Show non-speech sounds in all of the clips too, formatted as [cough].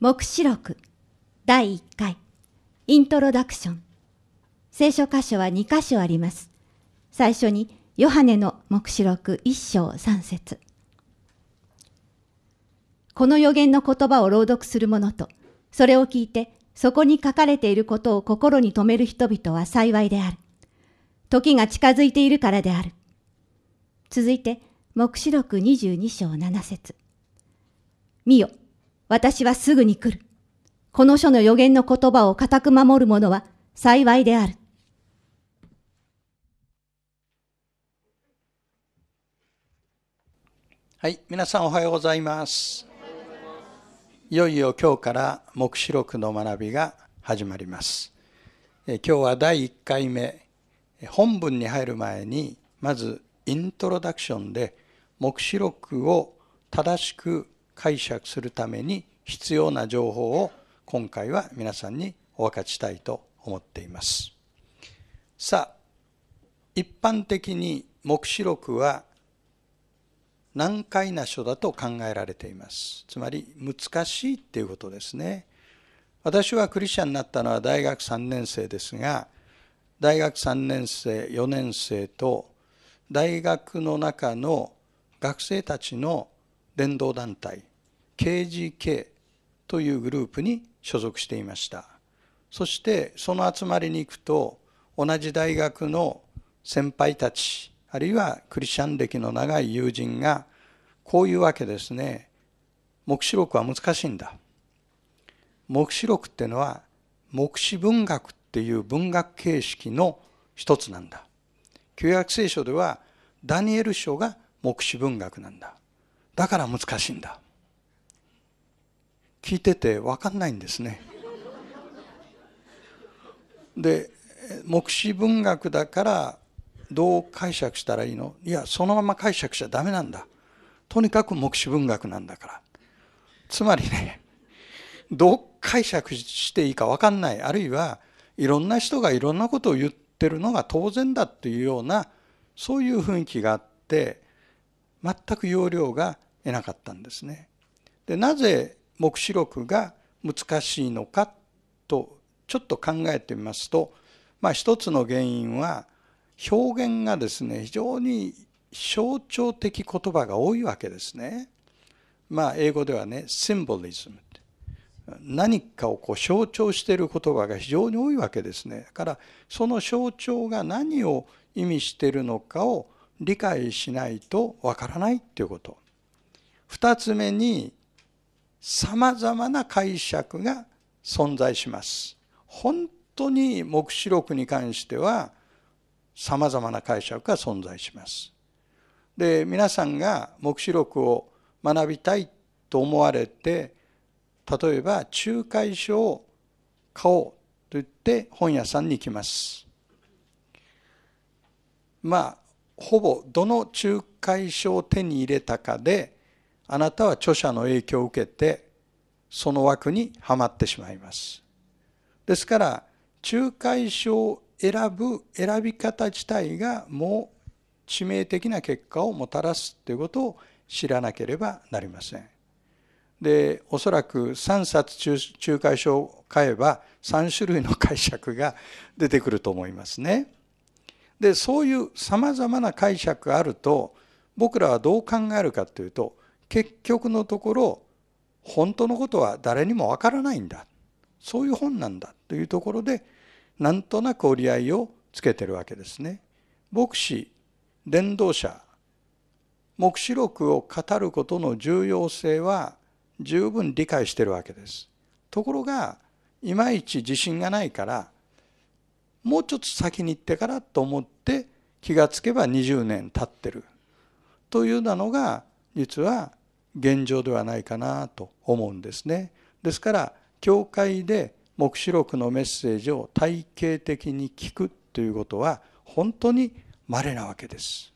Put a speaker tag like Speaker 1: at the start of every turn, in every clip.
Speaker 1: 目視録第1回イントロダクション聖書箇所は2箇所あります。最初にヨハネの目視録1章3節この予言の言葉を朗読する者と、それを聞いてそこに書かれていることを心に留める人々は幸いである。時が近づいているからである。続いて、黙示録22章7節見よ。私はすぐに来る。この書の予言の言葉を固く守る者は幸いである。はい、皆さんおはようございます。いよいよ今日から黙示録の学びが始まります。え今日は第1回目、本文に入る前に、まずイントロダクションで黙示録を正しく解釈するために必要な情報を今回は皆さんにお分かちしたいと思っていますさあ一般的に黙示録は難解な書だと考えられていますつまり難しいっていうことですね私はクリスチャンになったのは大学3年生ですが大学3年生4年生と大学の中の学生たちの伝道団体 KGK というグループに所属していましたそしてその集まりに行くと同じ大学の先輩たちあるいはクリスチャン歴の長い友人がこういうわけですね黙示録は難しいんだ黙示録っていうのは黙示文学っていう文学形式の一つなんだ旧約聖書ではダニエル書が黙示文学なんだだから難しいんだ聞いてて分かんないんですね。で黙示文学だからどう解釈したらいいのいやそのまま解釈しちゃダメなんだとにかく黙示文学なんだからつまりねどう解釈していいか分かんないあるいはいろんな人がいろんなことを言ってるのが当然だっていうようなそういう雰囲気があって全く要領が得なかったんですね。でなぜ黙示録が難しいのかとちょっと考えてみますと、まあ、一つの原因は表現がですね非常に象徴的言葉が多いわけですね。まあ、英語ではね「シンボリズム」何かをこう象徴している言葉が非常に多いわけですね。だからその象徴が何を意味しているのかを理解しないとわからないっていうこと。二つ目にさまざまな解釈が存在します。本当に黙示録に関してはさまざまな解釈が存在します。で皆さんが黙示録を学びたいと思われて例えば仲介書を買おうと言って本屋さんに行きます。まあほぼどの仲介書を手に入れたかであなたは著者の影響を受けてその枠にはまってしまいます。ですから仲介書を選ぶ選び方自体がもう致命的な結果をもたらすということを知らなければなりません。でおそらく3冊仲介書を買えば3種類の解釈が出てくると思いますね。でそういうさまざまな解釈があると僕らはどう考えるかというと結局のところ本当のことは誰にもわからないんだそういう本なんだというところでなんとなく折り合いをつけてるわけですね。牧師伝道者黙示録を語ることの重要性は十分理解してるわけです。ところがいまいち自信がないからもうちょっと先に行ってからと思って気がつけば20年経ってるというなのが実は現状ではないかなと思うんですね。ですから教会で黙示録のメッセージを体系的に聞くということは本当に稀なわけです。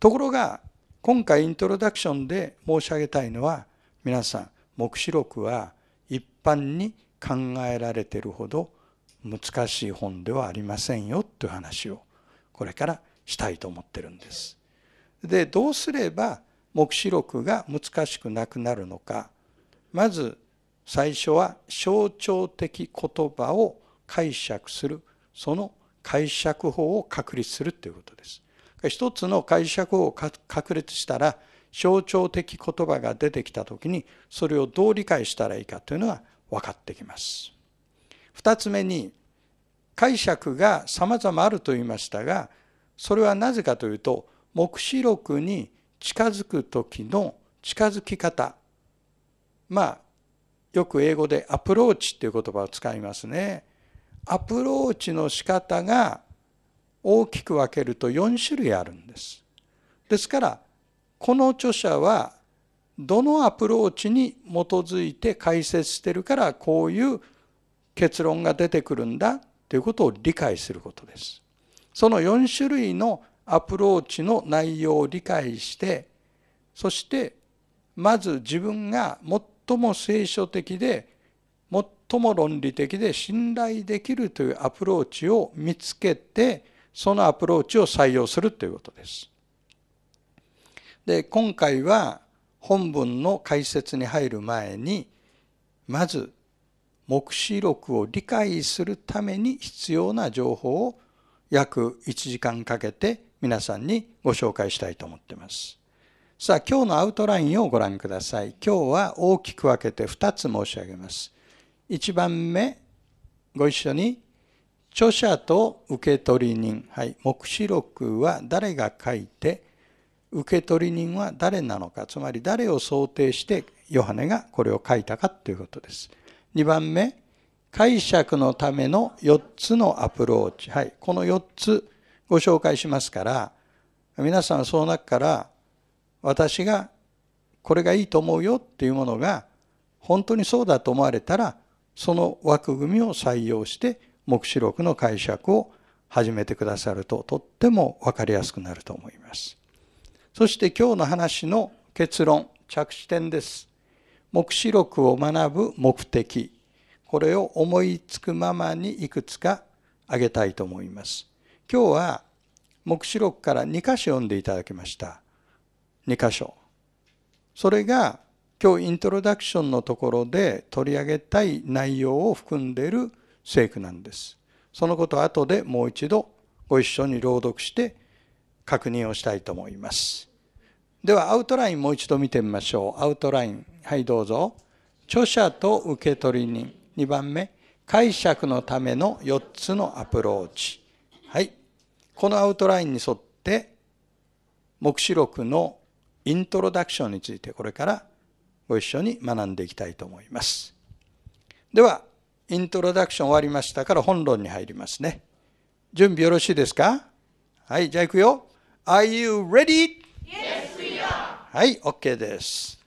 Speaker 1: ところが今回イントロダクションで申し上げたいのは皆さん黙示録は一般に考えられているほど難しい本ではありませんよという話をこれからしたいと思ってるんです。でどうすれば黙示録が難しくなくなるのかまず最初は象徴的言葉を解釈するその解釈法を確立するということです。一つの解釈法を確立したら象徴的言葉が出てきた時にそれをどう理解したらいいかというのは分かってきます。二つ目に解釈が様々あると言いましたがそれはなぜかというと黙示録に近づく時の近づき方まあよく英語でアプローチっていう言葉を使いますね。アプローチの仕方が大きく分けると4種類あるんです。ですからこの著者はどのアプローチに基づいて解説してるからこういう結論が出てくるんだということを理解することです。その4種類のアプローチの内容を理解してそしてまず自分が最も聖書的で最も論理的で信頼できるというアプローチを見つけてそのアプローチを採用するということです。で今回は本文の解説に入る前にまず黙示録を理解するために必要な情報を約1時間かけて皆さんにご紹介したいと思っています。さあ、今日のアウトラインをご覧ください。今日は大きく分けて2つ申し上げます。1番目、ご一緒に、著者と受取人。はい、目視録は誰が書いて、受取人は誰なのか、つまり誰を想定してヨハネがこれを書いたかということです。2番目、解釈のための4つのアプローチ。はい、この4つ、ご紹介しますから皆さんはその中から私がこれがいいと思うよっていうものが本当にそうだと思われたらその枠組みを採用して目視録の解釈を始めてくださるととっても分かりやすくなると思います。そして今日の話の結論着地点です。目視録を学ぶ目的これを思いつくままにいくつか挙げたいと思います。今日は黙示録から2箇所読んでいただきました2箇所それが今日イントロダクションのところで取り上げたい内容を含んでいる聖句なんですそのことは後でもう一度ご一緒に朗読して確認をしたいと思いますではアウトラインもう一度見てみましょうアウトラインはいどうぞ著者と受取人2番目解釈のための4つのアプローチこのアウトラインに沿って黙示録のイントロダクションについてこれからご一緒に学んでいきたいと思います。では、イントロダクション終わりましたから本論に入りますね。準備よろしいですかはい、じゃあ行くよ。Are you ready? Yes, we are. はい、OK です。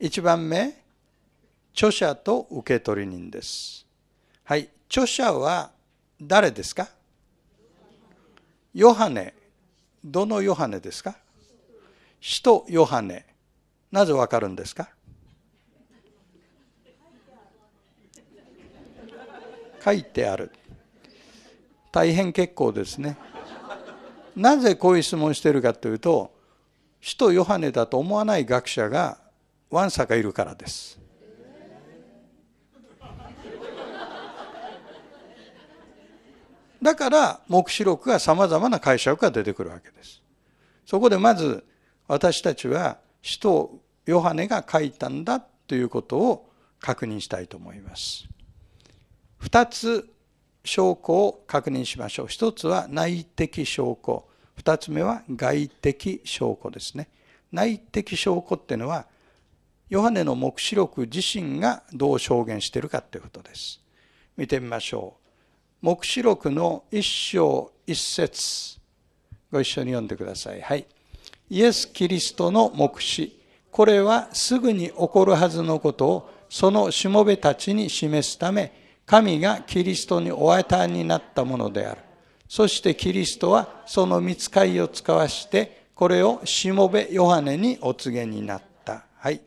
Speaker 1: 1番目、著者と受取人です。はい、著者は誰ですかヨハネどのヨハネですか使徒ヨハネなぜわかるんですか書いてある大変結構ですねなぜこういう質問しているかというと使徒ヨハネだと思わない学者がわんさかいるからですだから黙示録が様々な解釈が出てくるわけです。そこでまず私たちは使徒ヨハネが書いたんだということを確認したいと思います。二つ証拠を確認しましょう。一つは内的証拠。二つ目は外的証拠ですね。内的証拠っていうのはヨハネの黙示録自身がどう証言しているかということです。見てみましょう。黙示録の一章一節ご一緒に読んでください。はい。イエス・キリストの黙示。これはすぐに起こるはずのことをそのしもべたちに示すため、神がキリストにお与えになったものである。そしてキリストはその見つかりを使わして、これをしもべヨハネにお告げになった。はい。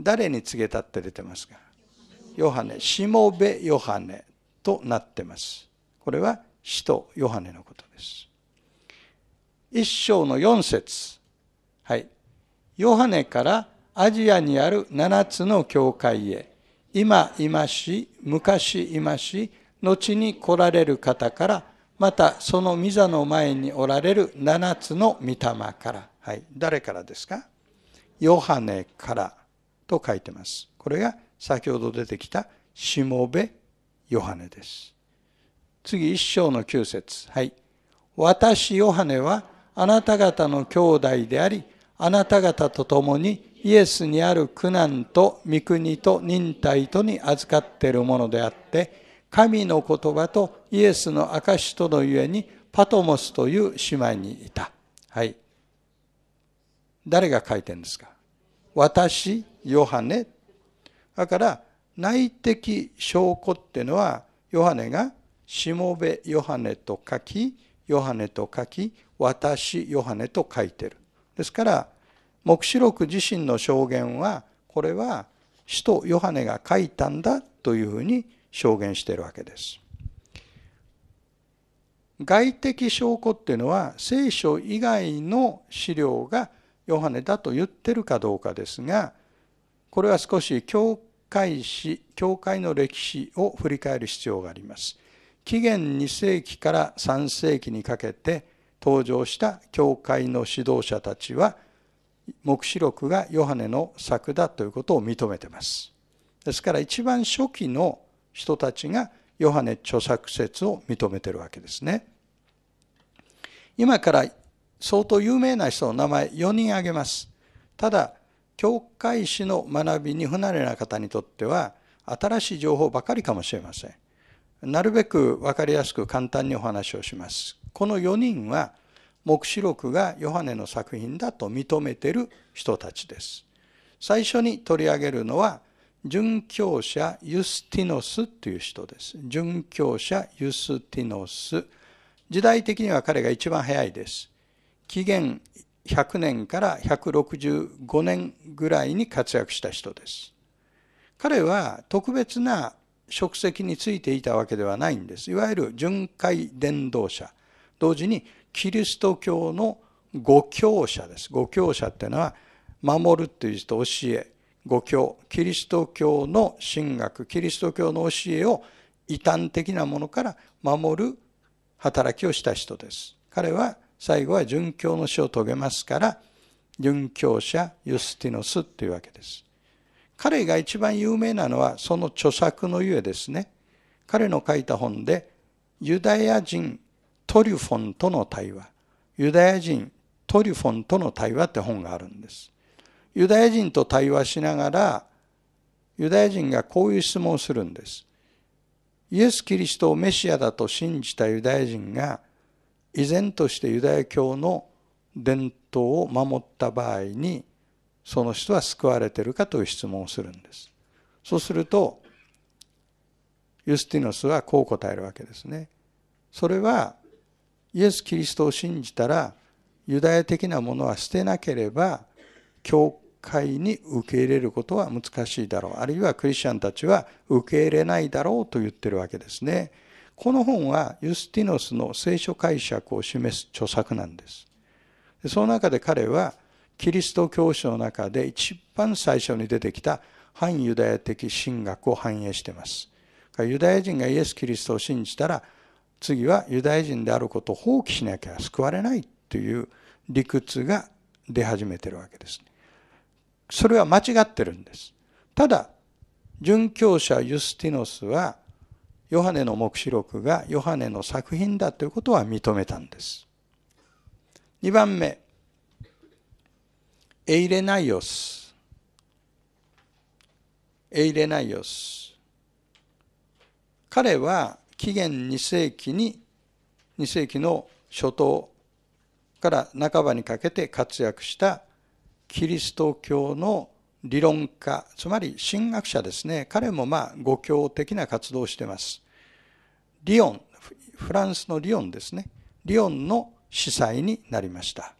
Speaker 1: 誰に告げたって出てますかヨハネ、しもべヨハネとなってます。これは使徒ヨハネのことです。一章の4節はい。ヨハネからアジアにある7つの教会へ、今今し、昔今し、後に来られる方から、またその御座の前におられる7つの御霊から。はい。誰からですかヨハネからと書いてます。これが先ほど出てきたしもべヨハネです。次一章の9節はい。私ヨハネはあなた方の兄弟であり、あなた方と共にイエスにある苦難と御国と忍耐とに預かっているものであって、神の言葉とイエスの証とのゆえにパトモスという島にいた。はい。誰が書いてるんですか私、ヨハネ。だから、内的証拠っていうのはヨハネがしもべヨハネと書きヨハネと書き私ヨハネと書いてるですから黙示録自身の証言はこれは使徒ヨハネが書いたんだというふうに証言しているわけです外的証拠っていうのは聖書以外の資料がヨハネだと言ってるかどうかですがこれは少し教会史教会の歴史を振り返る必要があります紀元2世紀から3世紀にかけて登場した教会の指導者たちは黙示録がヨハネの作だということを認めてますですから一番初期の人たちがヨハネ著作説を認めてるわけですね今から相当有名な人の名前4人挙げますただ教会史の学びに不慣れな方にとっては新しい情報ばかりかもしれません。なるべく分かりやすく簡単にお話をします。この4人は黙示録がヨハネの作品だと認めている人たちです。最初に取り上げるのは殉教者ユスティノスという人です。殉教者ユスティノス。時代的には彼が一番早いです。紀元100年から165年ぐらいに活躍した人です。彼は特別な職責についていたわけではないんです。いわゆる巡回伝道者。同時にキリスト教の御教者です。御教者っていうのは守るという人、と教え、御教、キリスト教の神学、キリスト教の教えを異端的なものから守る働きをした人です。彼は最後は殉教の死を遂げますから、殉教者ユスティノスというわけです。彼が一番有名なのはその著作のゆえですね。彼の書いた本で、ユダヤ人トリュフォンとの対話、ユダヤ人トリュフォンとの対話って本があるんです。ユダヤ人と対話しながら、ユダヤ人がこういう質問をするんです。イエス・キリストをメシアだと信じたユダヤ人が、依然としてユダヤ教の伝統を守った場合にその人は救われてるかという質問をするんです。そうするとユスティノスはこう答えるわけですね。それはイエス・キリストを信じたらユダヤ的なものは捨てなければ教会に受け入れることは難しいだろうあるいはクリスチャンたちは受け入れないだろうと言ってるわけですね。この本はユスティノスの聖書解釈を示す著作なんです。その中で彼はキリスト教書の中で一番最初に出てきた反ユダヤ的神学を反映しています。ユダヤ人がイエス・キリストを信じたら次はユダヤ人であることを放棄しなきゃ救われないという理屈が出始めてるわけです、それは間違ってるんです。ただ、殉教者ユスティノスはヨハネの黙示録がヨハネの作品だということは認めたんです。2番目、エイレナイオス。エイレナイオス。彼は紀元2世紀に、2世紀の初頭から半ばにかけて活躍したキリスト教の理論家つまり神学者ですね彼もまあ語教的な活動をしてますリオンフランスのリオンですねリオンの司祭になりました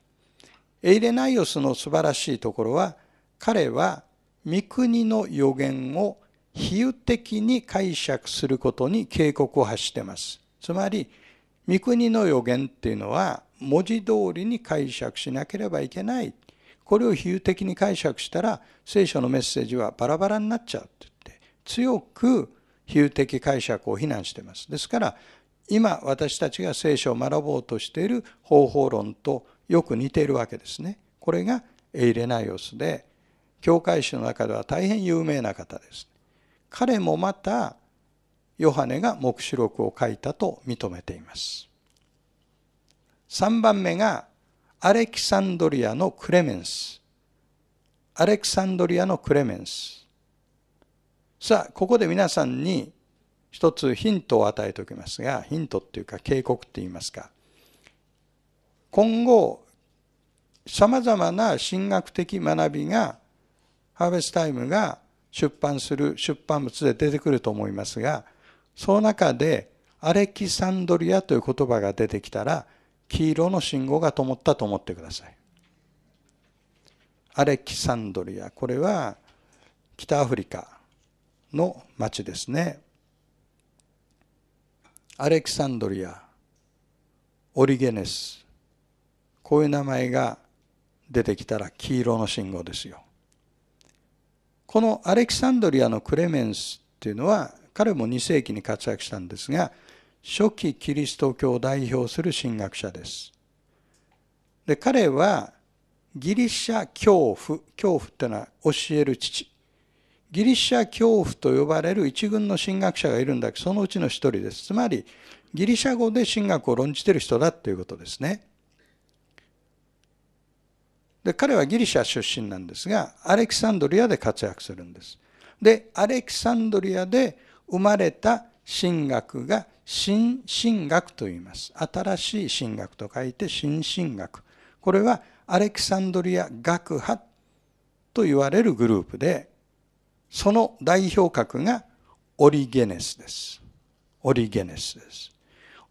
Speaker 1: エイレナイオスの素晴らしいところは彼は御国の予言を比喩的に解釈することに警告を発してますつまり御国の予言っていうのは文字通りに解釈しなければいけないこれを比喩的に解釈したら聖書のメッセージはバラバラになっちゃうって言って強く比喩的解釈を非難しています。ですから今私たちが聖書を学ぼうとしている方法論とよく似ているわけですね。これがエイレナイオスで教会史の中では大変有名な方です。彼もまたヨハネが黙示録を書いたと認めています。3番目がアレキサンドリアのクレメンス。アレキサンドリアのクレメンス。さあ、ここで皆さんに一つヒントを与えておきますが、ヒントっていうか警告って言いますか。今後、さまざまな神学的学びが、ハーベスタイムが出版する出版物で出てくると思いますが、その中でアレキサンドリアという言葉が出てきたら、黄色の信号が灯ったと思ってください。アレキサンドリア、これは北アフリカの町ですね。アレキサンドリア、オリゲネス、こういう名前が出てきたら黄色の信号ですよ。このアレキサンドリアのクレメンスっていうのは彼も2世紀に活躍したんですが初期キリスト教を代表する神学者です。で彼はギリシャ教父教父ってのは教える父ギリシャ教父と呼ばれる一軍の神学者がいるんだけどそのうちの一人ですつまりギリシャ語で神学を論じてる人だということですねで彼はギリシャ出身なんですがアレキサンドリアで活躍するんですでアレキサンドリアで生まれた神学が新神学と言います。新しい神学と書いて新神学。これはアレキサンドリア学派と言われるグループで、その代表格がオリゲネスです。オリゲネスです。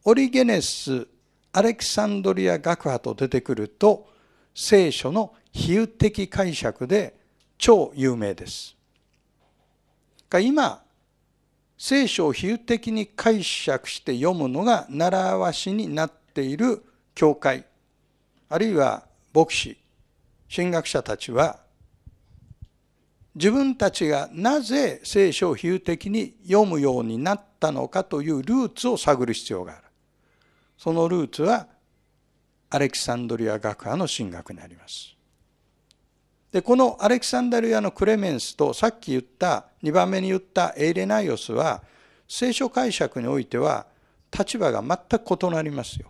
Speaker 1: オリゲネス、アレキサンドリア学派と出てくると、聖書の比喩的解釈で超有名です。今、聖書を比喩的に解釈して読むのが習わしになっている教会あるいは牧師神学者たちは自分たちがなぜ聖書を比喩的に読むようになったのかというルーツを探る必要があるそのルーツはアレキサンドリア学派の神学にありますでこのアレキサンダリアのクレメンスとさっき言った2番目に言ったエイレナイオスは聖書解釈においては立場が全く異なりますよ。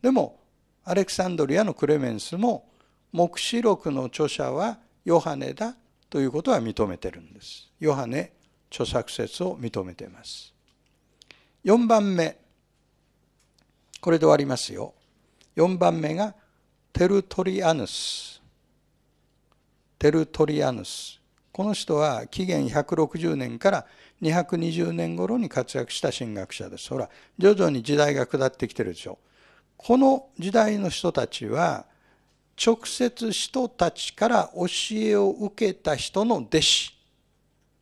Speaker 1: でもアレクサンドリアのクレメンスも黙示録の著者はヨハネだということは認めてるんです。ヨハネ著作説を認めています。4番目これで終わりますよ。4番目がテルトリアヌステルトリアヌスこの人は紀元160年から220年頃に活躍した神学者です。ほら、徐々に時代が下ってきてるでしょ。この時代の人たちは、直接人たちから教えを受けた人の弟子、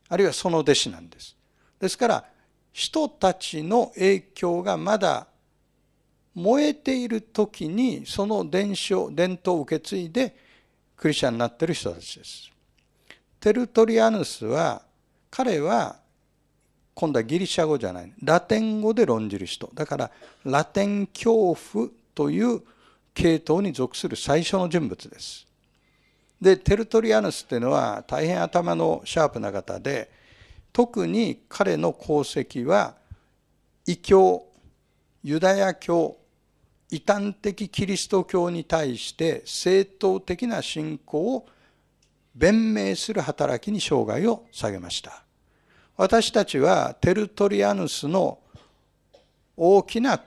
Speaker 1: あるいはその弟子なんです。ですから、人たちの影響がまだ燃えている時に、その伝承、伝統を受け継いで、クリスチャンになってる人たちです。テルトリアヌスは彼は今度はギリシャ語じゃないラテン語で論じる人だからラテン恐怖という系統に属する最初の人物です。でテルトリアヌスっていうのは大変頭のシャープな方で特に彼の功績は異教ユダヤ教異端的キリスト教に対して正当的な信仰を弁明する働きに生涯を下げました私たちはテルトリアヌスの大きな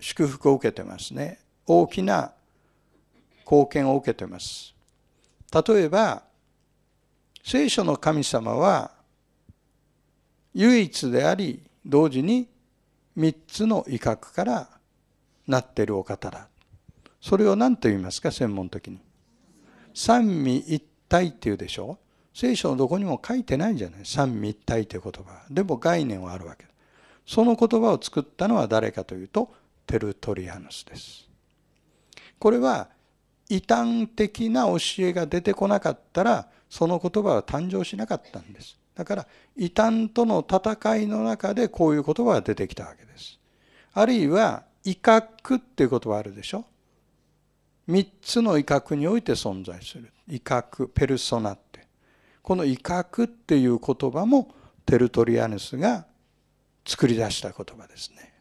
Speaker 1: 祝福を受けてますね大きな貢献を受けてます例えば聖書の神様は唯一であり同時に三つの威嚇からなっているお方だそれを何と言いますか専門的に三味一体っていうでしょ聖書のどこにも書いてないんじゃない三味一体という言葉でも概念はあるわけその言葉を作ったのは誰かというとテルトリアヌスですこれは異端的な教えが出てこなかったらその言葉は誕生しなかったんですだから異端との戦いの中でこういう言葉が出てきたわけです。あるいは威嚇っていう言葉あるでしょ3つの威嚇において存在する威嚇ペルソナってこの威嚇っていう言葉もテルトリアヌスが作り出した言葉ですね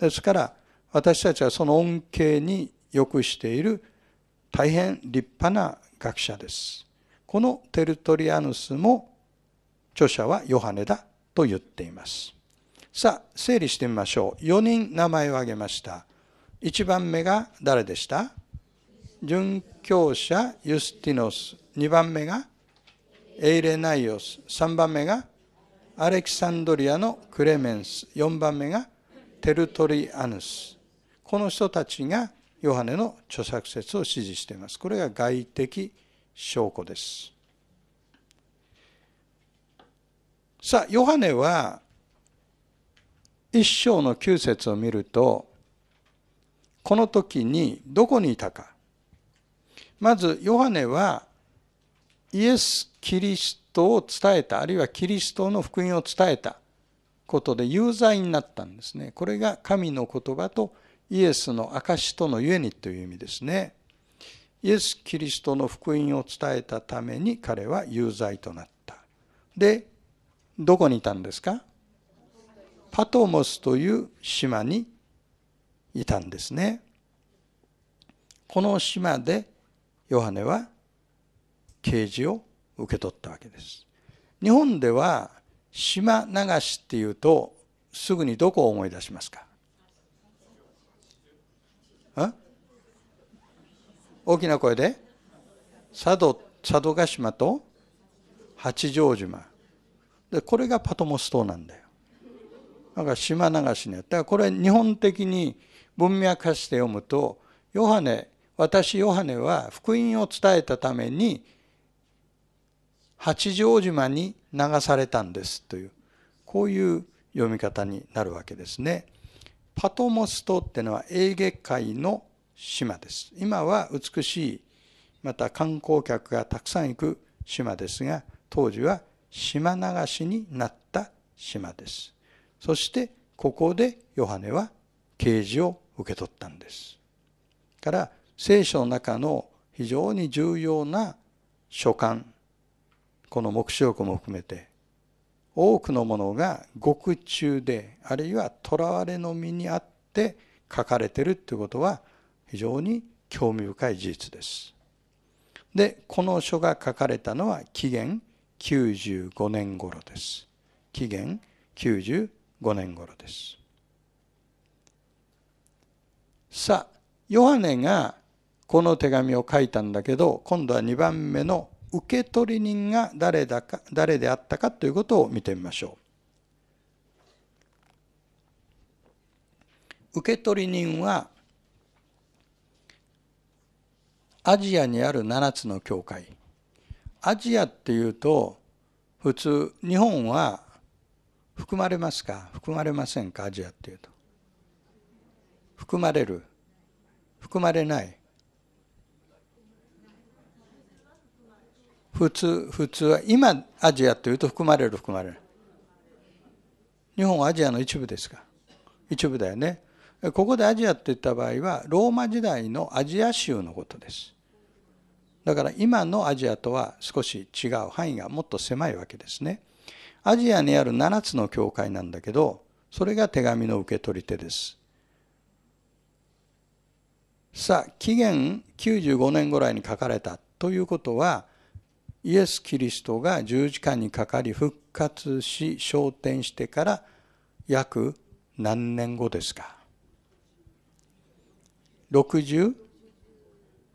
Speaker 1: ですから私たちはその恩恵によくしている大変立派な学者ですこのテルトリアヌスも著者はヨハネだと言っています。さあ、整理してみましょう。4人名前を挙げました。1番目が誰でした殉教者ユスティノス。2番目がエイレナイオス。3番目がアレキサンドリアのクレメンス。4番目がテルトリアヌス。この人たちがヨハネの著作説を支持しています。これが外的証拠です。さあヨハネは一章の9節を見るとこの時にどこにいたかまずヨハネはイエス・キリストを伝えたあるいはキリストの福音を伝えたことで有罪になったんですねこれが神の言葉とイエスの証とのゆえにという意味ですねイエス・キリストの福音を伝えたために彼は有罪となったでどこにいたんですかパトモスという島にいたんですね。この島でヨハネは啓示を受け取ったわけです。日本では島流しっていうとすぐにどこを思い出しますか大きな声で佐渡佐渡島と八丈島でこれがパトモス島なんだよだから島流しねだからこれ日本的に文脈化して読むとヨハネ私ヨハネは福音を伝えたために八丈島に流されたんですというこういう読み方になるわけですね。パトモス島ってのはエーゲ海の島です。今は美しいまた観光客がたくさん行く島ですが当時は島流しになった島です。そしてここでヨハネは啓示を受け取ったんです。から聖書の中の非常に重要な書簡この黙示録も含めて多くのものが獄中であるいは囚われの身にあって書かれてるということは非常に興味深い事実です。でこの書が書かれたのは紀元95年頃です。紀元95年頃です。さあ、ヨハネがこの手紙を書いたんだけど、今度は2番目の受取人が誰だか誰であったかということを見てみましょう。受取人はアジアにある7つの教会アジアっていうと普通日本は含まれますか含まれませんかアジアっていうと含まれる含まれない普通普通は今アジアというと含まれる含まれる日本はアジアの一部ですか一部だよねここでアジアって言った場合はローマ時代のアジア州のことですだから今のアジアとは少し違う範囲がもっと狭いわけですね。アジアにある7つの教会なんだけどそれが手紙の受け取り手です。さあ紀元95年ぐらいに書かれたということはイエス・キリストが十字架にかかり復活し昇天してから約何年後ですか ?60?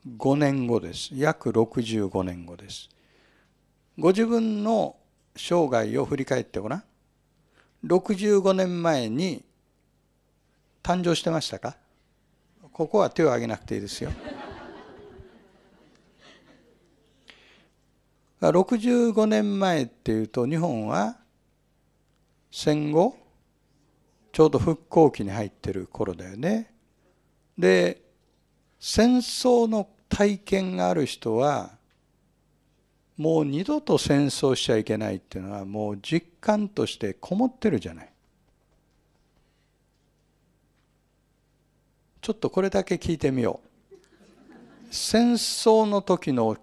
Speaker 1: 5年後です約65年後ですご自分の生涯を振り返ってごらん65年前に誕生してましたかここは手を挙げなくていいですよ65年前っていうと日本は戦後ちょうど復興期に入ってる頃だよねで戦争の体験がある人はもう二度と戦争しちゃいけないっていうのはもう実感としてこもってるじゃない。ちょっとこれだけ聞いてみよう。戦争の時の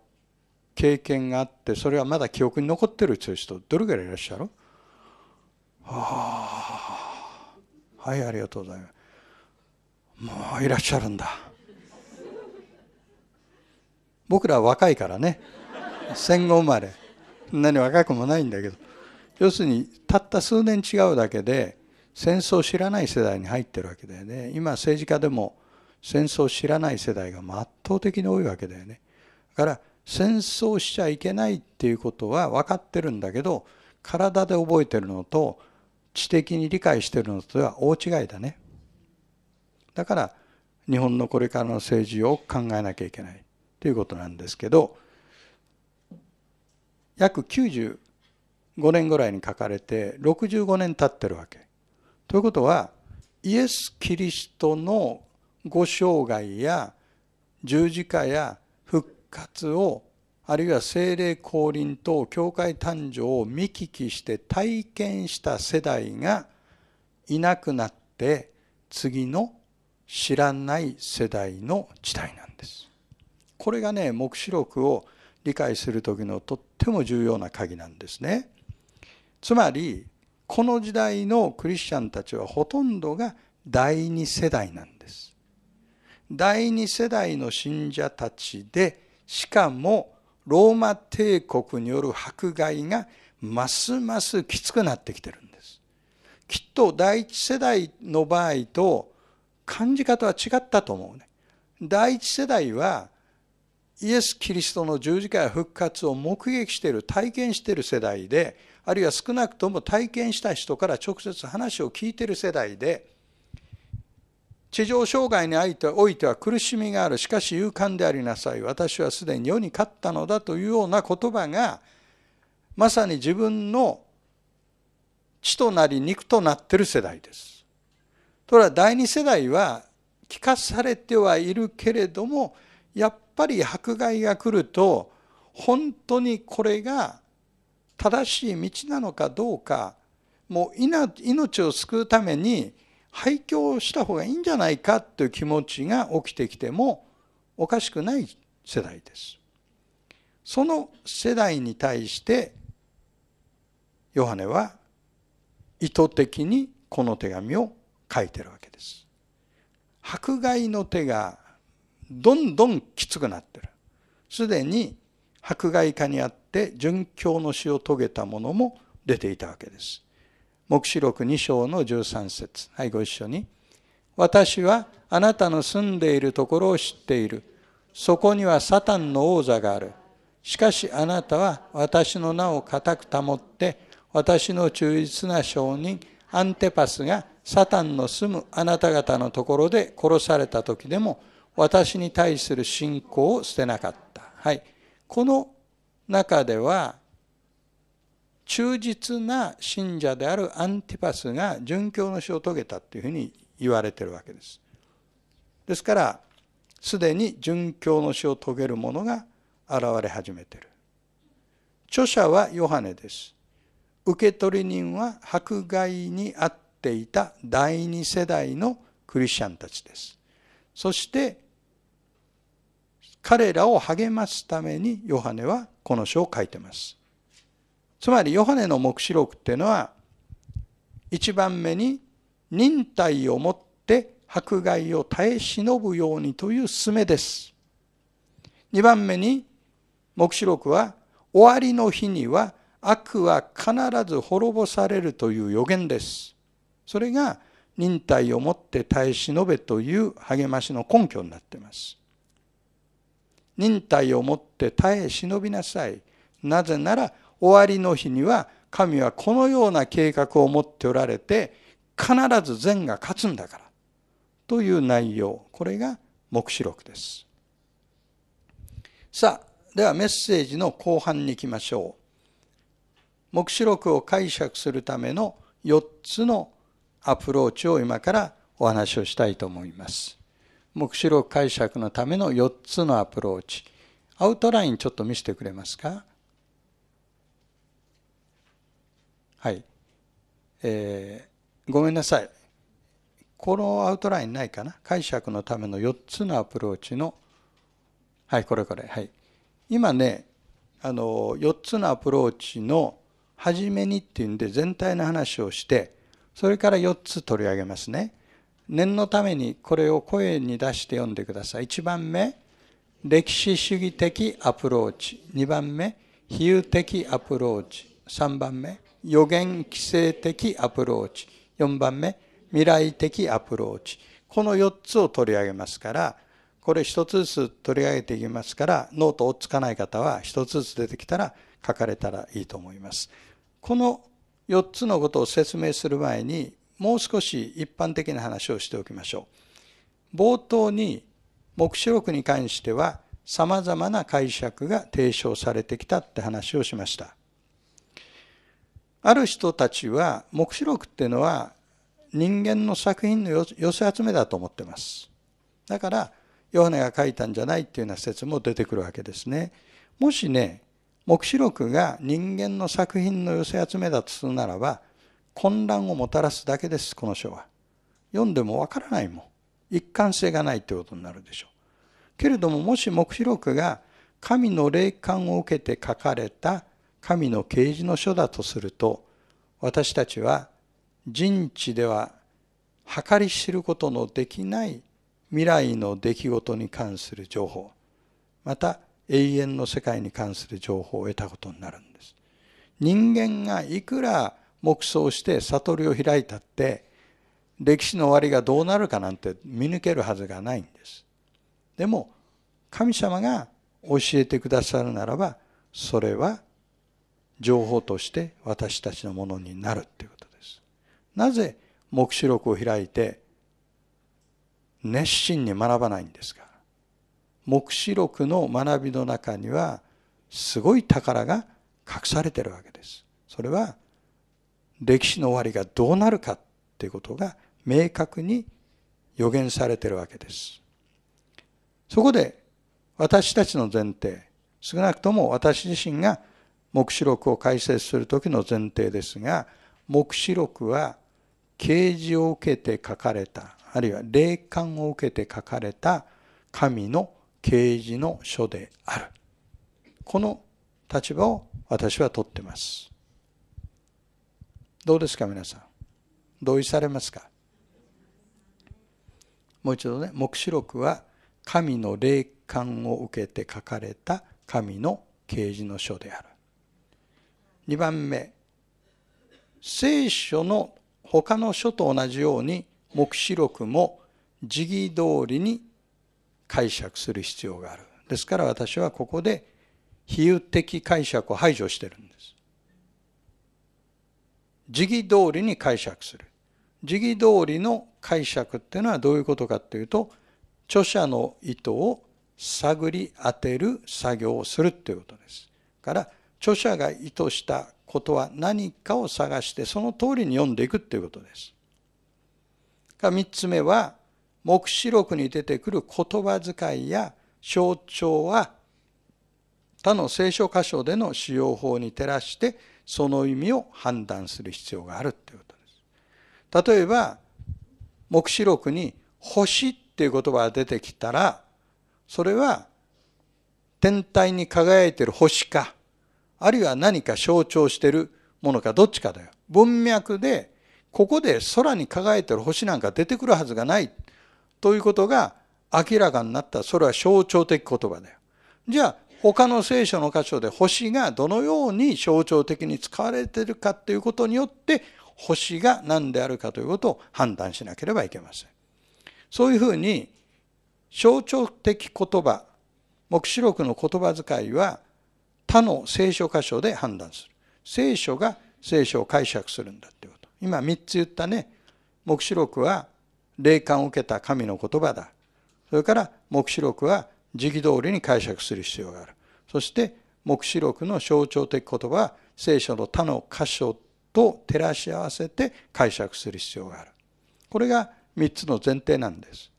Speaker 1: 経験があってそれはまだ記憶に残ってるという人どれぐらいいらっしゃるはあはいありがとうございます。もういらっしゃるんだ。僕らは若いからね戦後生まれそんなに若くもないんだけど要するにたった数年違うだけで戦争を知らない世代に入ってるわけだよね今政治家でも戦争を知らない世代が圧倒的に多いわけだよねだから戦争しちゃいけないっていうことは分かってるんだけど体で覚えてるのと知的に理解してるのとは大違いだねだから日本のこれからの政治を考えなきゃいけないということなんですけど約95年ぐらいに書かれて65年経ってるわけ。ということはイエス・キリストのご生涯や十字架や復活をあるいは精霊降臨と教会誕生を見聞きして体験した世代がいなくなって次の知らない世代の時代なんです。これがね黙示録を理解する時のとっても重要な鍵なんですね。つまりこの時代のクリスチャンたちはほとんどが第二世代なんです。第二世代の信者たちでしかもローマ帝国による迫害がますますきつくなってきてるんです。きっと第一世代の場合と感じ方は違ったと思うね。第一世代はイエス・キリストの十字架や復活を目撃している体験している世代であるいは少なくとも体験した人から直接話を聞いている世代で地上障害においては苦しみがあるしかし勇敢でありなさい私はすでに世に勝ったのだというような言葉がまさに自分の血となり肉となっている世代です。とこ第二世代は聞かされてはいるけれどもやっぱり迫害が来ると本当にこれが正しい道なのかどうかもう命を救うために廃墟した方がいいんじゃないかという気持ちが起きてきてもおかしくない世代です。その世代に対してヨハネは意図的にこの手紙を書いてるわけです。迫害の手がどんどんきつくなってる。すでに迫害下にあって殉教の死を遂げたもも出ていたわけです。黙示録2章の13節はい、ご一緒に。私はあなたの住んでいるところを知っている。そこにはサタンの王座がある。しかしあなたは私の名を固く保って、私の忠実な証人、アンテパスがサタンの住むあなた方のところで殺された時でも、私に対する信仰を捨てなかった。はい。この中では、忠実な信者であるアンティパスが殉教の死を遂げたというふうに言われてるわけです。ですから、すでに殉教の死を遂げる者が現れ始めてる。著者はヨハネです。受け取り人は迫害に遭っていた第二世代のクリスチャンたちです。そして彼らを励ますためにヨハネはこの書を書いてます。つまりヨハネの黙示録っていうのは1番目に忍耐をもって迫害を耐え忍ぶようにという勧めです。2番目に黙示録は終わりの日には悪は必ず滅ぼされるという予言です。それが忍耐をもって耐え忍べという励ましの根拠になっています。忍耐をもって耐え忍びなさい。なぜなら終わりの日には神はこのような計画を持っておられて必ず善が勝つんだからという内容これが黙示録ですさあではメッセージの後半に行きましょう黙示録を解釈するための4つのアプローチを今からお話をしたいと思います目示録解釈のための4つのアプローチアウトラインちょっと見せてくれますかはい、えー、ごめんなさいこのアウトラインないかな解釈のための4つのアプローチのはいこれこれはい今ねあの4つのアプローチの初めにっていうんで全体の話をしてそれから4つ取り上げますね。念のためにこれを声に出して読んでください。1番目、歴史主義的アプローチ。2番目、比喩的アプローチ。3番目、予言規制的アプローチ。4番目、未来的アプローチ。この4つを取り上げますから、これ一つずつ取り上げていきますから、ノート追っつかない方は一つずつ出てきたら書かれたらいいと思います。この4つのことを説明する前に、もう少し一般的な話をしておきましょう。冒頭に黙示録に関しては様々な解釈が提唱されてきたって話をしました。ある人たちは黙示録っていうのは人間の作品の寄せ集めだと思ってます。だからヨハネが書いたんじゃないっていうような説も出てくるわけですね。もしね黙示録が人間の作品の寄せ集めだとするならば混乱をもたらすだけですこの書は読んでもわからないもん一貫性がないということになるでしょうけれどももし黙示録が神の霊感を受けて書かれた神の啓示の書だとすると私たちは人知では計り知ることのできない未来の出来事に関する情報また永遠の世界に関する情報を得たことになるんです。人間がいくら黙想して悟りを開いたって歴史の終わりがどうなるかなんて見抜けるはずがないんです。でも神様が教えてくださるならばそれは情報として私たちのものになるっていうことです。なぜ黙示録を開いて熱心に学ばないんですか黙示録の学びの中にはすごい宝が隠されてるわけです。それは歴史の終わりがどうなるかっていうことが明確に予言されてるわけです。そこで私たちの前提、少なくとも私自身が黙示録を解説する時の前提ですが、黙示録は啓示を受けて書かれた、あるいは霊感を受けて書かれた神の啓示の書である。この立場を私はとってます。どうですか皆さん同意されますかもう一度ね黙示録は神の霊感を受けて書かれた神の啓示の書である2番目聖書の他の書と同じように黙示録も時義通りに解釈する必要があるですから私はここで比喩的解釈を排除してるんです時期通りに解釈する。時期通りの解釈っていうのはどういうことかっていうと、著者の意図を探り当てる作業をするっていうことです。から、著者が意図したことは何かを探して、その通りに読んでいくっていうことです。か3つ目は、黙示録に出てくる言葉遣いや象徴は他の聖書箇所での使用法に照らしてその意味を判断する必要があるということです。例えば、黙示録に星っていう言葉が出てきたら、それは天体に輝いている星か、あるいは何か象徴しているものかどっちかだよ。文脈で、ここで空に輝いている星なんか出てくるはずがないということが明らかになったそれは象徴的言葉だよ。じゃあ他の聖書の箇所で星がどのように象徴的に使われているかということによって星が何であるかということを判断しなければいけません。そういうふうに象徴的言葉黙示録の言葉遣いは他の聖書箇所で判断する。聖書が聖書を解釈するんだっていうこと。今3つ言ったね。黙示録は霊感を受けた神の言葉だ。それから黙示録は時期通りに解釈する必要がある。そして黙示録の象徴的言葉聖書の他の箇所と照らし合わせて解釈する必要がある。これが3つの前提なんです。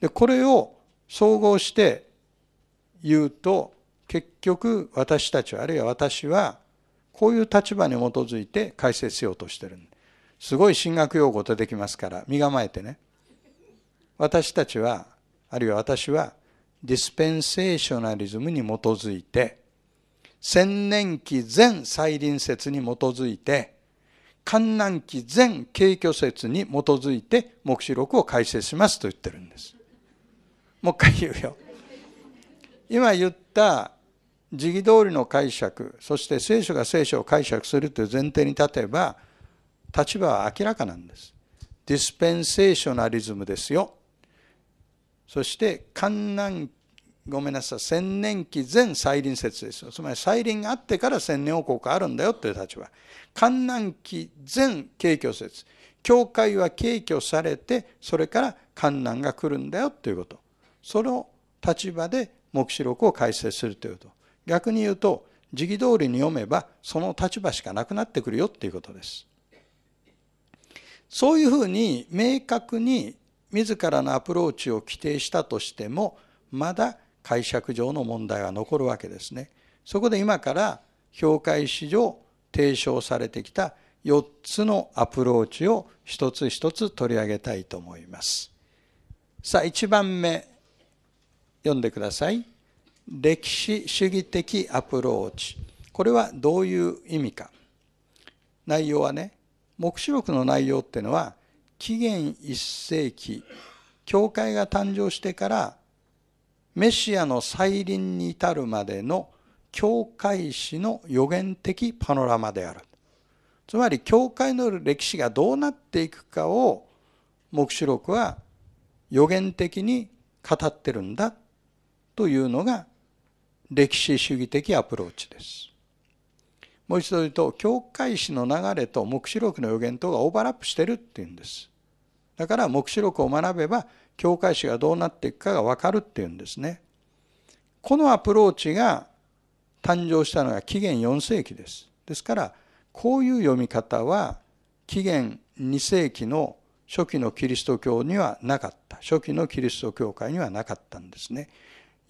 Speaker 1: でこれを総合して言うと結局私たちはあるいは私はこういう立場に基づいて解説しようとしてるすごい進学用語出てきますから身構えてね私たちはあるいは私はディスペンセーショナリズムに基づいて千年期前再臨説に基づいて観覧期前景挙説に基づいて黙示録を解説しますと言ってるんです。もう一回言うよ。今言った時期通りの解釈そして聖書が聖書を解釈するという前提に立てば立場は明らかなんです。ディスペンセーショナリズムですよ。そして観覧ごめんなさい、千年期前再臨説ですよ。つまり再臨があってから千年王国があるんだよという立場。観覧期前景挙説。教会は景挙されて、それから観覧が来るんだよということ。その立場で黙示録を解説するということ。逆に言うと、時期通りに読めば、その立場しかなくなってくるよということです。そういうふうに明確に自らのアプローチを規定したとしても、まだ解釈上の問題は残るわけですね。そこで今から評価史上提唱されてきた4つのアプローチを一つ一つ取り上げたいと思います。さあ1番目読んでください。歴史主義的アプローチ。これはどういう意味か。内容はね黙示録の内容っていうのは紀元1世紀教会が誕生してからメシアの再臨に至るまでの教会史の予言的パノラマであるつまり教会の歴史がどうなっていくかを黙示録は予言的に語ってるんだというのが歴史主義的アプローチです。もう一度言うと教会史の流れと黙示録の予言とがオーバーラップしてるっていうんです。だから黙示録を学べば教会史がどうなっていくかが分かるっていうんですね。このアプローチが誕生したのが紀元4世紀です。ですからこういう読み方は紀元2世紀の初期のキリスト教にはなかった初期のキリスト教会にはなかったんですね。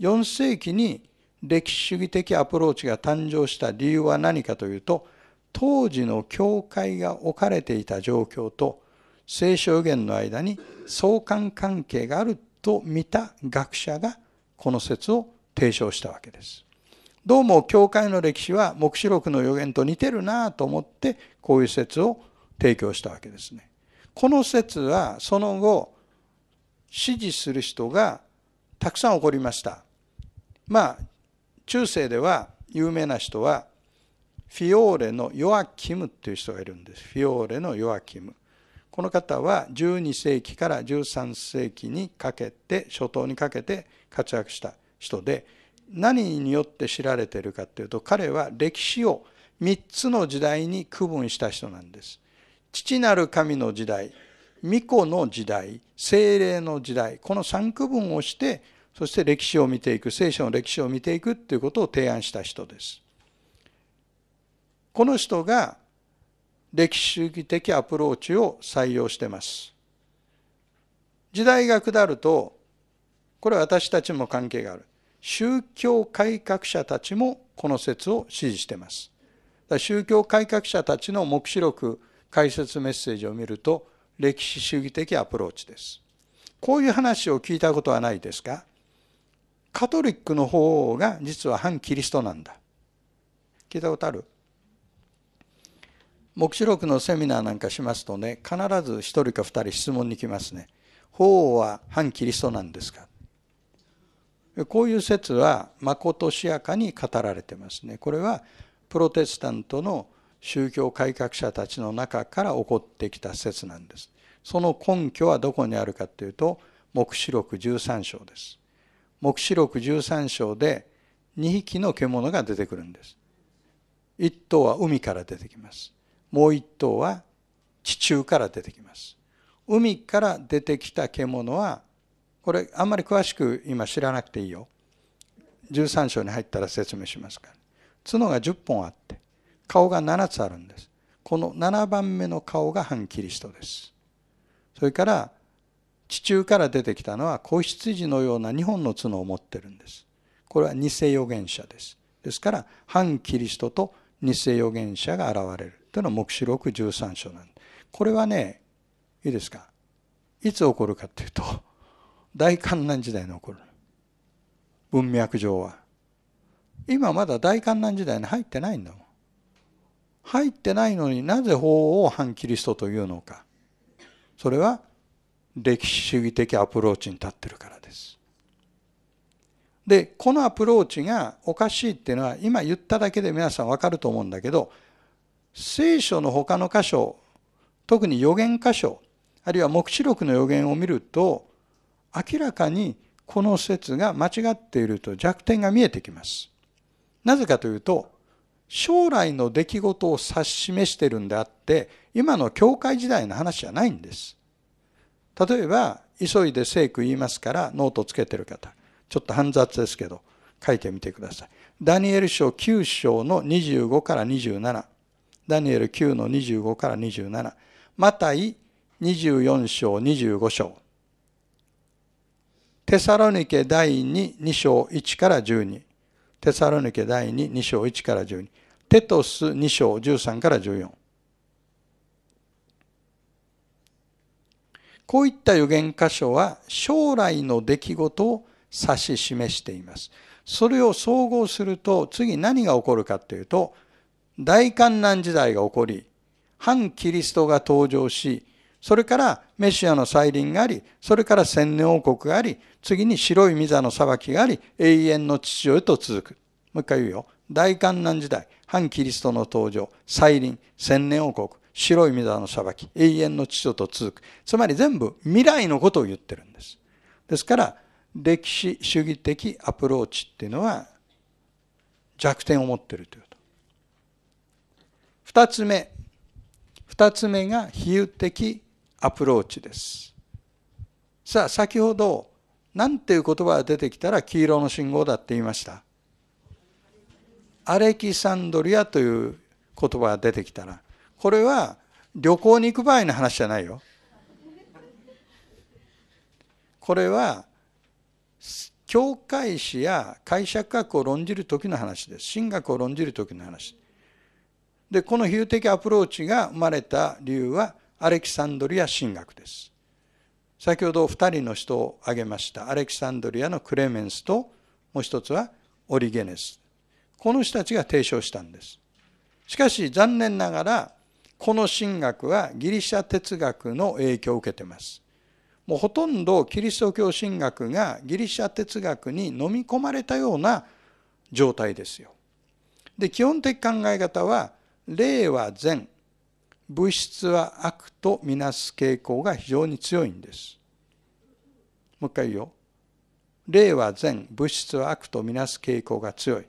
Speaker 1: 4世紀に歴史主義的アプローチが誕生した理由は何かというと当時の教会が置かれていた状況と聖書予言の間に相関関係があると見た学者がこの説を提唱したわけです。どうも教会の歴史は黙示録の予言と似てるなと思ってこういう説を提供したわけですね。この説はその後支持する人がたくさん起こりました。まあ中世では有名な人はフィオーレのヨアキムっていう人がいるんです。フィオーレのヨアキム。この方は12世紀から13世紀にかけて初頭にかけて活躍した人で何によって知られているかというと彼は歴史を3つの時代に区分した人なんです。父なる神の時代巫女の時代精霊の時代この3区分をしてそして歴史を見ていく聖書の歴史を見ていくということを提案した人です。この人が歴史主義的アプローチを採用してます。時代が下るとこれは私たちも関係がある宗教改革者たちもこの説を支持してます宗教改革者たちの黙示録解説メッセージを見ると歴史主義的アプローチですこういう話を聞いたことはないですかカトリックの方が実は反キリストなんだ聞いたことある黙示録のセミナーなんかしますとね、必ず1人か2人質問に来ますね。法は反キリストなんですかこういう説は、まことしやかに語られてますね。これは、プロテスタントの宗教改革者たちの中から起こってきた説なんです。その根拠はどこにあるかというと、黙示録13章です。黙示録13章で2匹の獣が出てくるんです。1頭は海から出てきます。もう一頭は地中から出てきます。海から出てきた獣は、これあんまり詳しく今知らなくていいよ。13章に入ったら説明しますから。角が10本あって、顔が7つあるんです。この7番目の顔が反キリストです。それから地中から出てきたのは子羊のような2本の角を持ってるんです。これは偽預言者です。ですから反キリストと偽預言者が現れる。というのは黙示録13章なんでこれはねいいですかいつ起こるかっていうと [laughs] 大観覧時代に起こる文脈上は今まだ大観覧時代に入ってないんだもん入ってないのになぜ法を反キリストというのかそれは歴史主義的アプローチに立ってるからですでこのアプローチがおかしいっていうのは今言っただけで皆さん分かると思うんだけど聖書の他の箇所、特に予言箇所、あるいは黙示録の予言を見ると、明らかにこの説が間違っていると弱点が見えてきます。なぜかというと、将来の出来事を指し示しているんであって、今の教会時代の話じゃないんです。例えば、急いで聖句言いますから、ノートつけてる方、ちょっと煩雑ですけど、書いてみてください。ダニエル書9章の25から27。ダニエル9の25から27マタイ24章25章テサロニケ第22章1から12テサロニケ第22章1から12テトス2章13から14こういった予言箇所は将来の出来事を指し示しています。それを総合すると次何が起こるかというと大観覧時代が起こり、反キリストが登場し、それからメシアの再臨があり、それから千年王国があり、次に白い御座の裁きがあり、永遠の父親と続く。もう一回言うよ。大観覧時代、反キリストの登場、再臨、千年王国、白い御座の裁き、永遠の父親と続く。つまり全部未来のことを言ってるんです。ですから、歴史主義的アプローチっていうのは弱点を持ってるという。2つ目2つ目が比喩的アプローチですさあ先ほど何ていう言葉が出てきたら黄色の信号だって言いましたアレキサンドリアという言葉が出てきたらこれは旅行に行く場合の話じゃないよこれは教会史や解釈学を論じる時の話です神学を論じる時の話でこの比喩的アプローチが生まれた理由はアレキサンドリア神学です先ほど二人の人を挙げましたアレキサンドリアのクレメンスともう一つはオリゲネスこの人たちが提唱したんですしかし残念ながらこの神学はギリシャ哲学の影響を受けてますもうほとんどキリスト教神学がギリシャ哲学に飲み込まれたような状態ですよで基本的考え方は霊は善物質は悪とみなす傾向が非常に強いんですもう一回言うよ霊は善物質は悪とみなす傾向が強い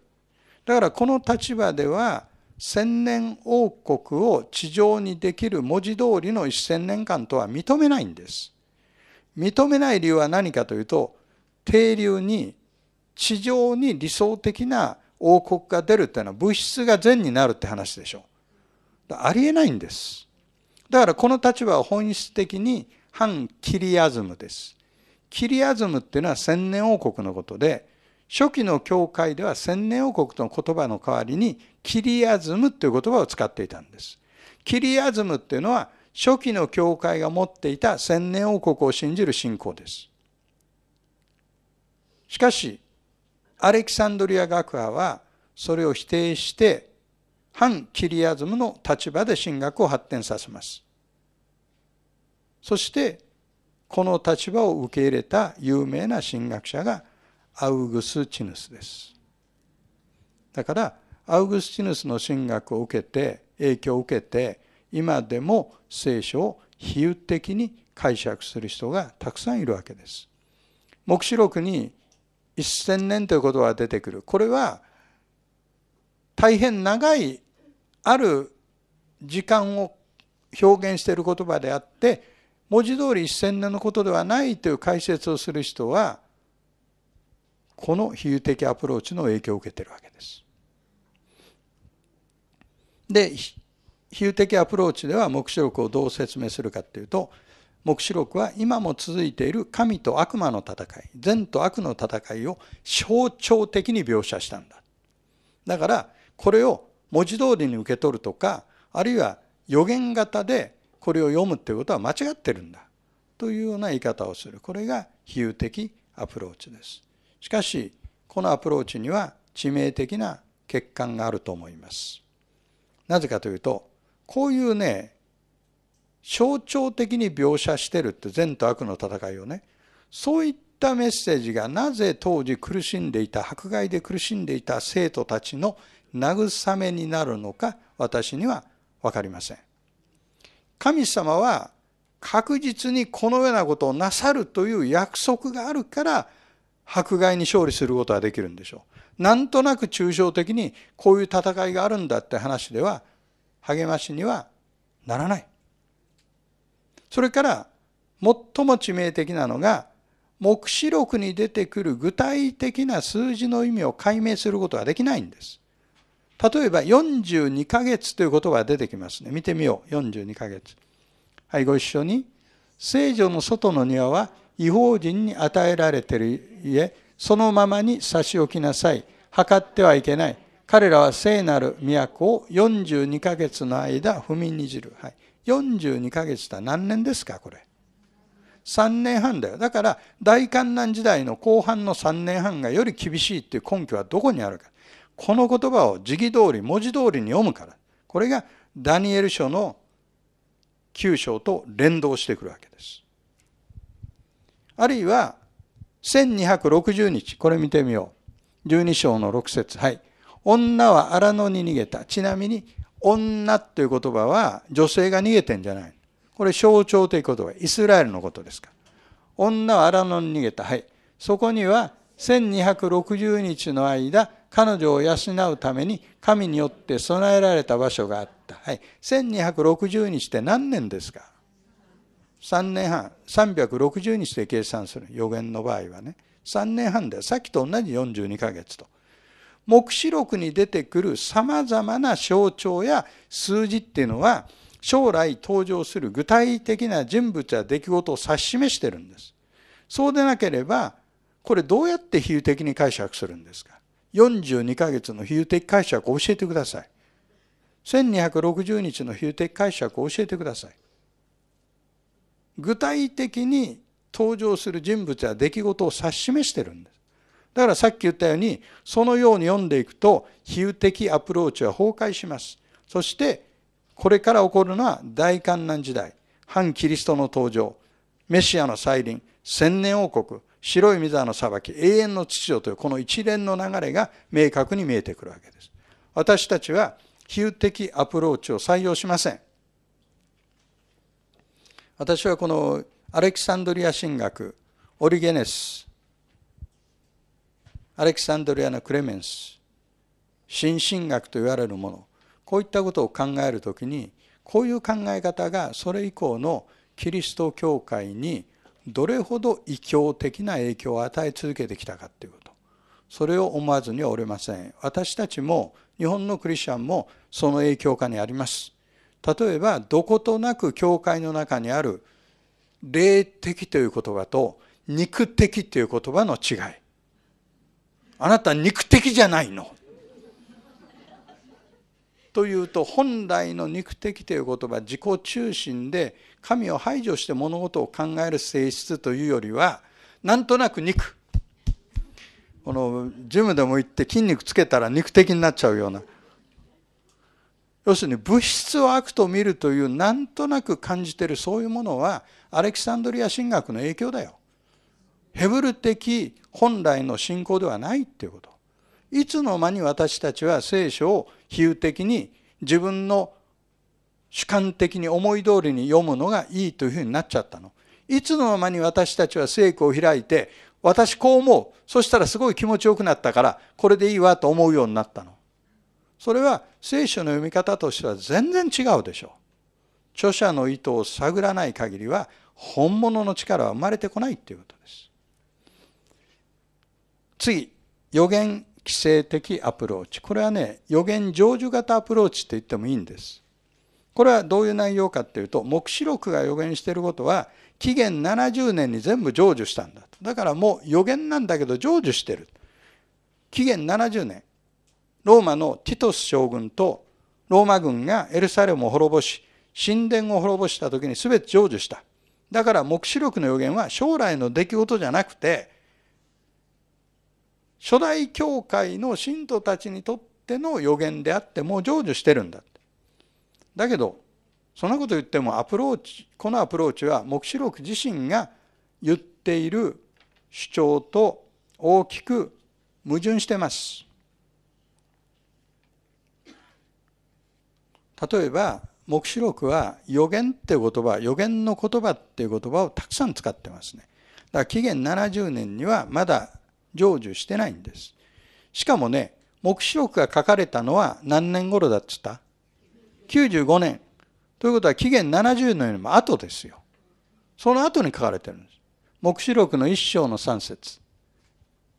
Speaker 1: だからこの立場では千年王国を地上にできる文字通りの一千年間とは認めないんです認めない理由は何かというと停留に地上に理想的な王国が出るっていうのは物質が善になるって話でしょ。ありえないんです。だからこの立場は本質的に反キリアズムです。キリアズムっていうのは千年王国のことで、初期の教会では千年王国との言葉の代わりにキリアズムという言葉を使っていたんです。キリアズムっていうのは初期の教会が持っていた千年王国を信じる信仰です。しかし、アレキサンドリア学派はそれを否定して反キリアズムの立場で神学を発展させます。そしてこの立場を受け入れた有名な神学者がアウグスチヌスです。だからアウグスチヌスの神学を受けて影響を受けて今でも聖書を比喩的に解釈する人がたくさんいるわけです。黙示録に1,000年ということが出てくるこれは大変長いある時間を表現している言葉であって文字通り1,000年のことではないという解説をする人はこの比喩的アプローチの影響を受けているわけです。で比喩的アプローチでは黙示録をどう説明するかというと黙示録は今も続いている神と悪魔の戦い善と悪の戦いを象徴的に描写したんだだからこれを文字通りに受け取るとかあるいは予言型でこれを読むっていうことは間違ってるんだというような言い方をするこれが比喩的アプローチですしかしこのアプローチには致命的な欠陥があると思いますなぜかというとこういうね象徴的に描写してるって善と悪の戦いをねそういったメッセージがなぜ当時苦しんでいた迫害で苦しんでいた生徒たちの慰めになるのか私には分かりません。神様は確実にこのようなことをなさるという約束があるから迫害に勝利することはできるんでしょう。なんとなく抽象的にこういう戦いがあるんだって話では励ましにはならない。それから最も致命的なのが目視録に出てくる具体的な数字の意味を解明することができないんです。例えば42ヶ月という言葉が出てきますね。見てみよう。42ヶ月。はい、ご一緒に。聖女の外の庭は違法人に与えられている家、そのままに差し置きなさい。測ってはいけない。彼らは聖なる都を42ヶ月の間踏みにじる。はい。42ヶ月って何年ですかこれ3年半だよだから大観難時代の後半の3年半がより厳しいっていう根拠はどこにあるかこの言葉を字義通り文字通りに読むからこれがダニエル書の9章と連動してくるわけですあるいは1260日これ見てみよう12章の6節はい女は荒野に逃げたちなみに女という言葉は女性が逃げてんじゃない。これ象徴という言葉、イスラエルのことですから。女はアラノに逃げた。はい。そこには1260日の間、彼女を養うために神によって備えられた場所があった。はい。1260日って何年ですか ?3 年半。360日で計算する。予言の場合はね。3年半で、さっきと同じ42ヶ月と。目視録に出てくる様々な象徴や数字っていうのは、将来登場する具体的な人物や出来事を指し示してるんです。そうでなければ、これどうやって比喩的に解釈するんですか ?42 ヶ月の比喩的解釈を教えてください。1260日の比喩的解釈を教えてください。具体的に登場する人物や出来事を指し示してるんです。だからさっき言ったようにそのように読んでいくと比喩的アプローチは崩壊します。そしてこれから起こるのは大観難時代、反キリストの登場、メシアの再臨、千年王国、白い水座の裁き、永遠の秩序というこの一連の流れが明確に見えてくるわけです。私たちは比喩的アプローチを採用しません。私はこのアレキサンドリア神学、オリゲネス、アレキサンドリアのクレメンス新神学と言われるものこういったことを考えるときにこういう考え方がそれ以降のキリスト教会にどれほど異教的な影響を与え続けてきたかということそれを思わずにはおれません私たちも日本のクリスチャンもその影響下にあります例えばどことなく教会の中にある霊的という言葉と肉的という言葉の違いあなた肉的じゃないの。というと本来の肉的という言葉自己中心で神を排除して物事を考える性質というよりはなんとなく肉このジムでも行って筋肉つけたら肉的になっちゃうような要するに物質を悪と見るというなんとなく感じてるそういうものはアレキサンドリア神学の影響だよ。ヘブル的本来の信仰ではないっていうこと。いつの間に私たちは聖書を比喩的に自分の主観的に思い通りに読むのがいいというふうになっちゃったの。いつの間に私たちは聖句を開いて、私こう思う。そしたらすごい気持ちよくなったから、これでいいわと思うようになったの。それは聖書の読み方としては全然違うでしょう。著者の意図を探らない限りは、本物の力は生まれてこないっていうことです。次、予言規制的アプローチ。これはね、予言成就型アプローチって言ってもいいんです。これはどういう内容かっていうと、黙示録が予言していることは、紀元70年に全部成就したんだだからもう予言なんだけど成就してる。紀元70年、ローマのティトス将軍とローマ軍がエルサレムを滅ぼし、神殿を滅ぼした時に全て成就した。だから黙示録の予言は将来の出来事じゃなくて、初代教会の信徒たちにとっての予言であってもう成就してるんだだけどそんなこと言ってもアプローチこのアプローチは黙示録自身が言っている主張と大きく矛盾してます。例えば黙示録は予言っていう言葉予言の言葉っていう言葉をたくさん使ってますね。だから紀元70年にはまだ成就してないんです。しかもね、黙示録が書かれたのは何年頃だっつった ?95 年。ということは紀元70年よりも後ですよ。その後に書かれてるんです。黙示録の一章の3節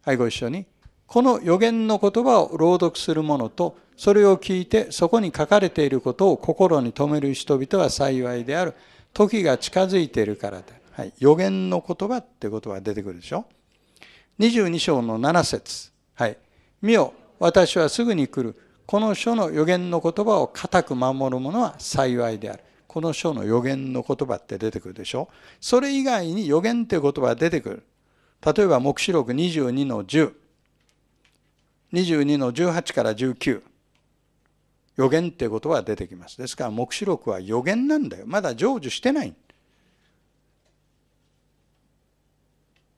Speaker 1: はい、ご一緒に。この予言の言葉を朗読する者と、それを聞いてそこに書かれていることを心に留める人々は幸いである。時が近づいているからではい、予言の言葉って言葉が出てくるでしょ。22章の7節はい。見よ、私はすぐに来る。この書の予言の言葉を固く守る者は幸いである。この書の予言の言葉って出てくるでしょそれ以外に予言っていう言葉が出てくる。例えば、黙示録22の10。22の18から19。予言って言葉が出てきます。ですから、黙示録は予言なんだよ。まだ成就してない。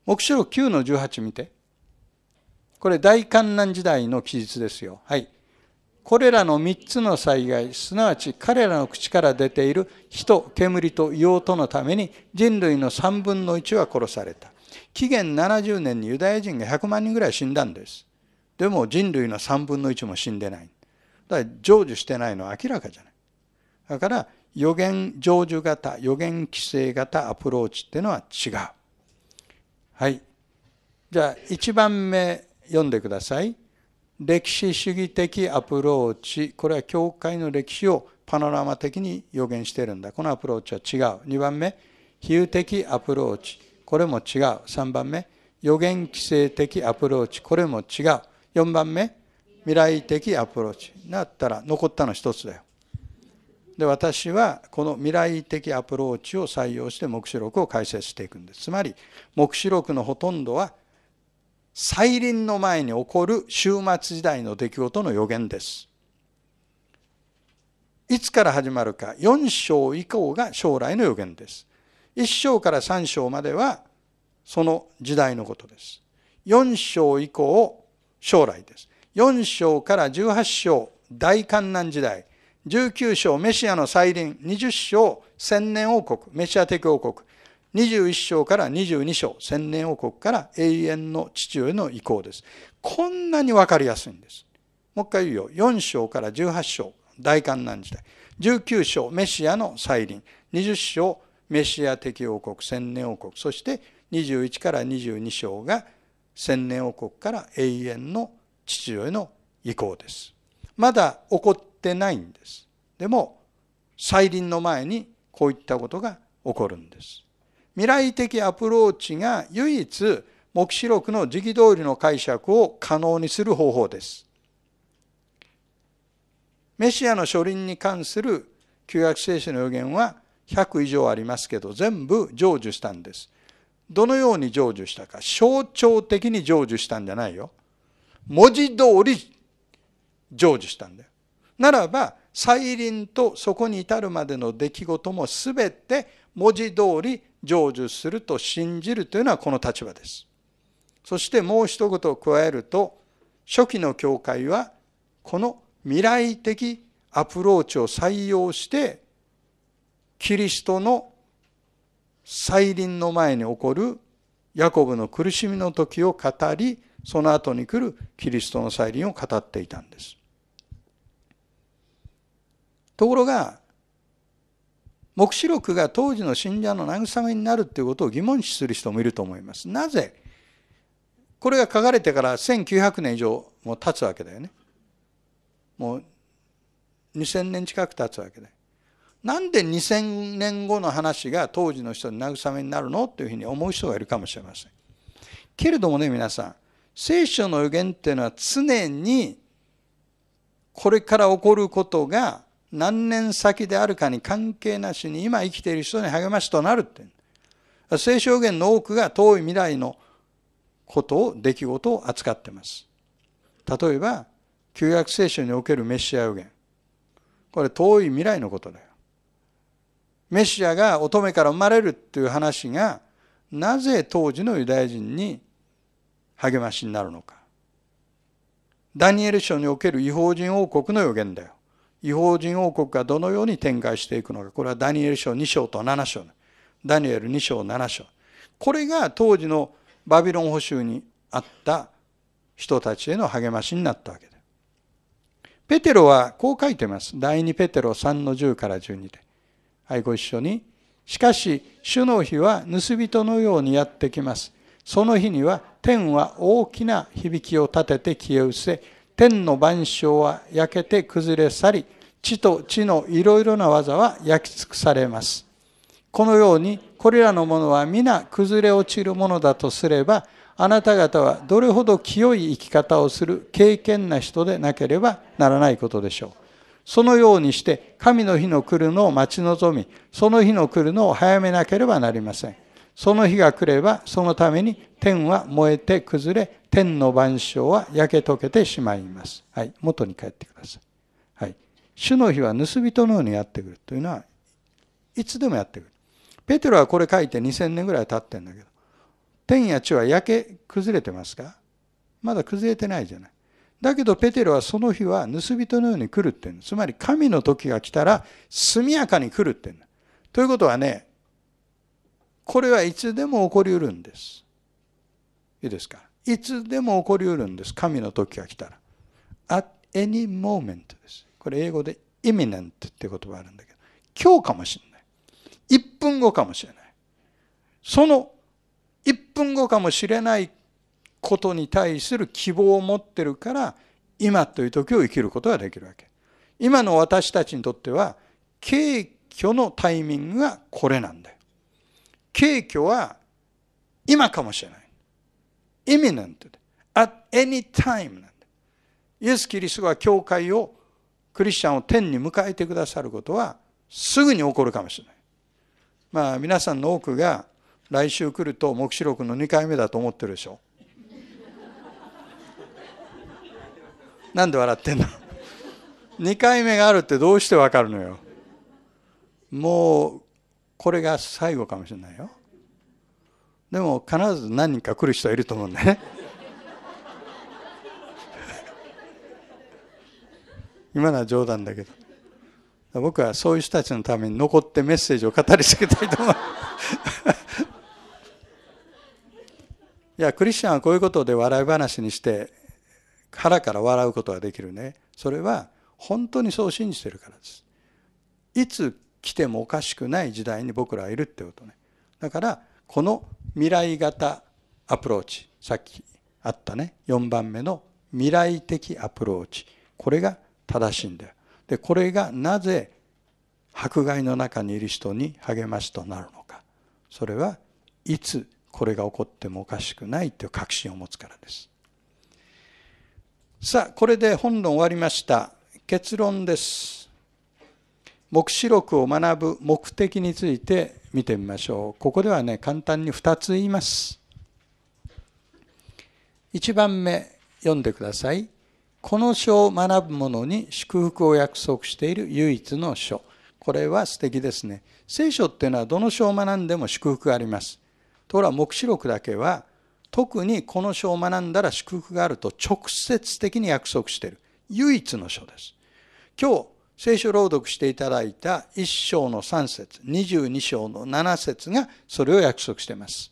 Speaker 1: 目視録9の18見て。これ大観覧時代の記述ですよ。はい。これらの3つの災害、すなわち彼らの口から出ている火と煙と硫黄とのために人類の3分の1は殺された。紀元70年にユダヤ人が100万人ぐらい死んだんです。でも人類の3分の1も死んでない。だから成就してないのは明らかじゃない。だから予言成就型、予言規制型アプローチっていうのは違う。はいじゃあ1番目読んでください歴史主義的アプローチこれは教会の歴史をパノラマ的に予言してるんだこのアプローチは違う2番目比喩的アプローチこれも違う3番目予言規制的アプローチこれも違う4番目未来的アプローチなったら残ったの1つだよで私はこの未来的アプローチを採用して黙示録を解説していくんですつまり黙示録のほとんどは再臨の前に起こる終末時代の出来事の予言ですいつから始まるか4章以降が将来の予言です1章から3章まではその時代のことです4章以降将来です4章から18章大観難時代19章メシアの再臨20章千年王国メシア的王国21章から22章千年王国から永遠の父親の意向ですこんなに分かりやすいんですもう一回言うよ4章から18章大観覧時代19章メシアの再臨20章メシア的王国千年王国そして21から22章が千年王国から永遠の父親の意向ですまだ起こっってないんです。でも再臨の前にこういったことが起こるんです。未来的アプローチが唯一黙示録の時期通りの解釈を可能にする方法です。メシアの書輪に関する旧約聖書の予言は100以上ありますけど全部成就したんです。どのように成就したか象徴的に成就したんじゃないよ。文字通り成就したんだよ。ならば再臨とそこに至るまでの出来事も全て文字通り成就すると信じるというのはこの立場です。そしてもう一言加えると初期の教会はこの未来的アプローチを採用してキリストの再臨の前に起こるヤコブの苦しみの時を語りその後に来るキリストの再臨を語っていたんです。ところが黙示録が当時の信者の慰めになるということを疑問視する人もいると思います。なぜこれが書かれてから1900年以上も経つわけだよね。もう2000年近く経つわけだよ。なんで2000年後の話が当時の人に慰めになるのというふうに思う人がいるかもしれません。けれどもね皆さん聖書の予言っていうのは常にこれから起こることが何年先であるかに関係なしに今生きている人に励ましとなるって。聖書言の多くが遠い未来のことを、出来事を扱ってます。例えば、旧約聖書におけるメシア予言。これ遠い未来のことだよ。メシアが乙女から生まれるっていう話が、なぜ当時のユダヤ人に励ましになるのか。ダニエル書における違法人王国の予言だよ。違法人王国がどのように展開していくのか。これはダニエル書2章と7章。ダニエル2章7章。これが当時のバビロン捕囚にあった人たちへの励ましになったわけで。ペテロはこう書いてます。第2ペテロ3の10から12で。はい、ご一緒に。しかし、主の日は盗人のようにやってきます。その日には天は大きな響きを立てて消え失せ、天の万象は焼けて崩れ去り、地と地のいろいろな技は焼き尽くされます。このように、これらのものは皆崩れ落ちるものだとすれば、あなた方はどれほど清い生き方をする敬虔な人でなければならないことでしょう。そのようにして、神の日の来るのを待ち望み、その日の来るのを早めなければなりません。その日が来れば、そのために天は燃えて崩れ、天の万象は焼け溶けてしまいます。はい。元に帰ってください。はい。主の日は盗人のようにやってくるというのは、いつでもやってくる。ペテロはこれ書いて2000年ぐらい経ってんだけど、天や地は焼け崩れてますかまだ崩れてないじゃない。だけどペテロはその日は盗人のように来るっていうの。つまり神の時が来たら速やかに来るっていうの。ということはね、これはいつでも起こりうるんです。いいですかいつでも起こりうるんです。神の時が来たら。at any moment です。これ英語で imminent って言葉あるんだけど、今日かもしれない。1分後かもしれない。その1分後かもしれないことに対する希望を持ってるから、今という時を生きることができるわけ。今の私たちにとっては、軽挙のタイミングがこれなんだよ。敬虚は今かもしれない。イミネントで。at any time なんで。イエス・キリストが教会を、クリスチャンを天に迎えてくださることはすぐに起こるかもしれない。まあ皆さんの多くが来週来ると黙示録の2回目だと思ってるでしょ。[laughs] なんで笑ってんの ?2 回目があるってどうしてわかるのよ。もうこれが最後かもしれないよでも必ず何人か来る人はいると思うんだね [laughs] 今のは冗談だけど僕はそういう人たちのために残ってメッセージを語りつけたいと思う [laughs] いやクリスチャンはこういうことで笑い話にして腹から笑うことができるねそれは本当にそう信じてるからですいつ来てもおかしくない時代に僕らはいるってことねだからこの未来型アプローチさっきあったね4番目の未来的アプローチこれが正しいんだよでこれがなぜ迫害の中にいる人に励ましとなるのかそれはいつこれが起こってもおかしくないという確信を持つからですさあこれで本論終わりました結論です黙示録を学ぶ目的について見てみましょうここではね簡単に2つ言います1番目読んでくださいこの書を学ぶ者に祝福を約束している唯一の書これは素敵ですね聖書っていうのはどの書を学んでも祝福がありますところが黙示録だけは特にこの書を学んだら祝福があると直接的に約束している唯一の書です今日聖書朗読していただいた1章の3節22章の7節がそれを約束しています。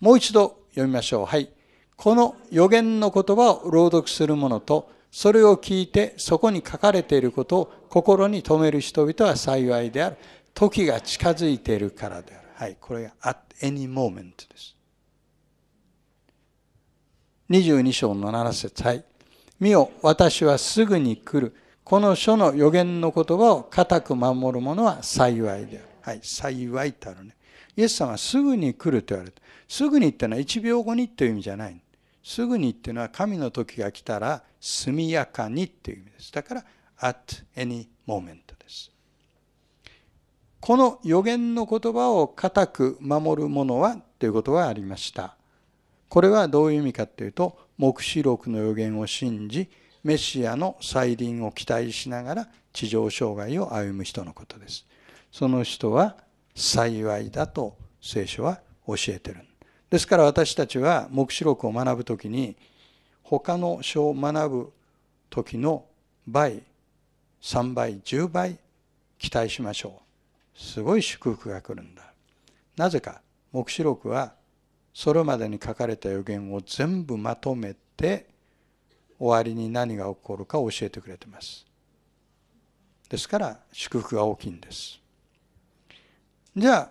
Speaker 1: もう一度読みましょう。はい。この予言の言葉を朗読する者と、それを聞いてそこに書かれていることを心に留める人々は幸いである。時が近づいているからである。はい。これが at any moment です。22章の7節はい。見よ、私はすぐに来る。この書の予言の言葉を固く守る者は幸いである。はい、幸いってあるね。イエス様はすぐに来ると言われた。すぐにってのは1秒後にという意味じゃない。すぐにっていうのは神の時が来たら速やかにっていう意味です。だから、at any moment です。この予言の言葉を固く守る者はということはありました。これはどういう意味かというと、黙示録の予言を信じ、メシアの再臨を期待しながら地上障害を歩む人のことです。その人は幸いだと聖書は教えてる。ですから私たちは黙示録を学ぶときに他の書を学ぶ時の倍3倍10倍期待しましょうすごい祝福が来るんだなぜか黙示録はそれまでに書かれた予言を全部まとめて終わりに何が起こるか教えてくれてますですから祝福が大きいんですじゃあ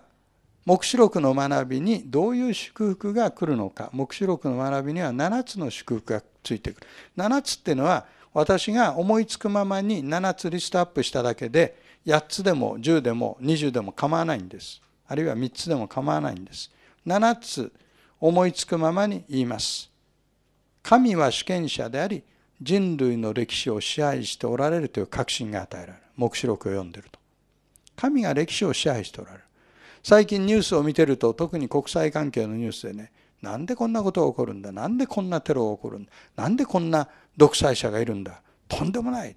Speaker 1: 黙示録の学びにどういう祝福が来るのか黙示録の学びには7つの祝福がついてくる7つっていうのは私が思いつくままに7つリストアップしただけで8つでも10でも20でも構わないんですあるいは3つでも構わないんです7つ思いつくままに言います神は主権者であり人類の歴史を支配しておられるという確信が与えられる黙示録を読んでると神が歴史を支配しておられる最近ニュースを見てると特に国際関係のニュースでねなんでこんなことが起こるんだなんでこんなテロが起こるんだなんでこんな独裁者がいるんだとんでもない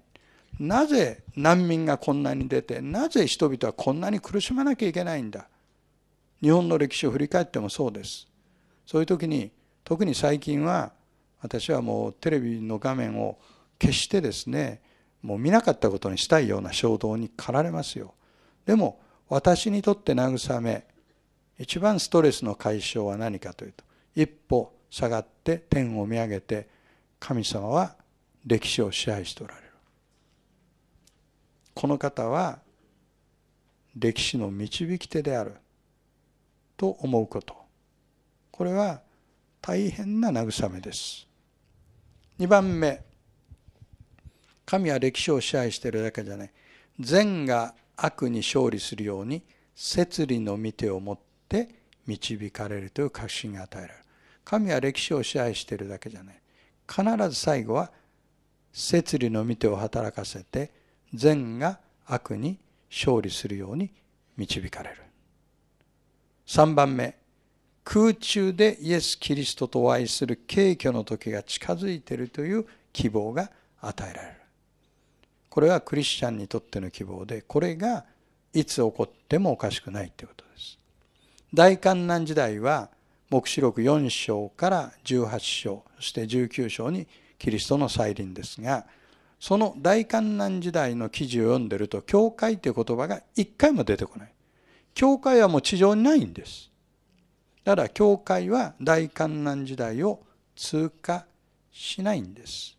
Speaker 1: なぜ難民がこんなに出てなぜ人々はこんなに苦しまなきゃいけないんだ日本の歴史を振り返ってもそうですそういう時に特に最近は私はもうテレビの画面を消してですねもう見なかったことにしたいような衝動に駆られますよでも私にとって慰め一番ストレスの解消は何かというと一歩下がって天を見上げて神様は歴史を支配しておられるこの方は歴史の導き手であると思うことこれは大変な慰めです。2番目神は歴史を支配しているだけじゃない善が悪に勝利するように摂理の見てを持って導かれるという確信が与えられる神は歴史を支配しているだけじゃない必ず最後は摂理の見てを働かせて善が悪に勝利するように導かれる3番目空中でイエス・キリストとお会いする敬虚の時が近づいているという希望が与えられる。これはクリスチャンにとっての希望で、これがいつ起こってもおかしくないということです。大観難時代は、黙示録4章から18章、そして19章にキリストの再臨ですが、その大観難時代の記事を読んでると、教会という言葉が一回も出てこない。教会はもう地上にないんです。ただ教会は大観難時代を通過しないんです。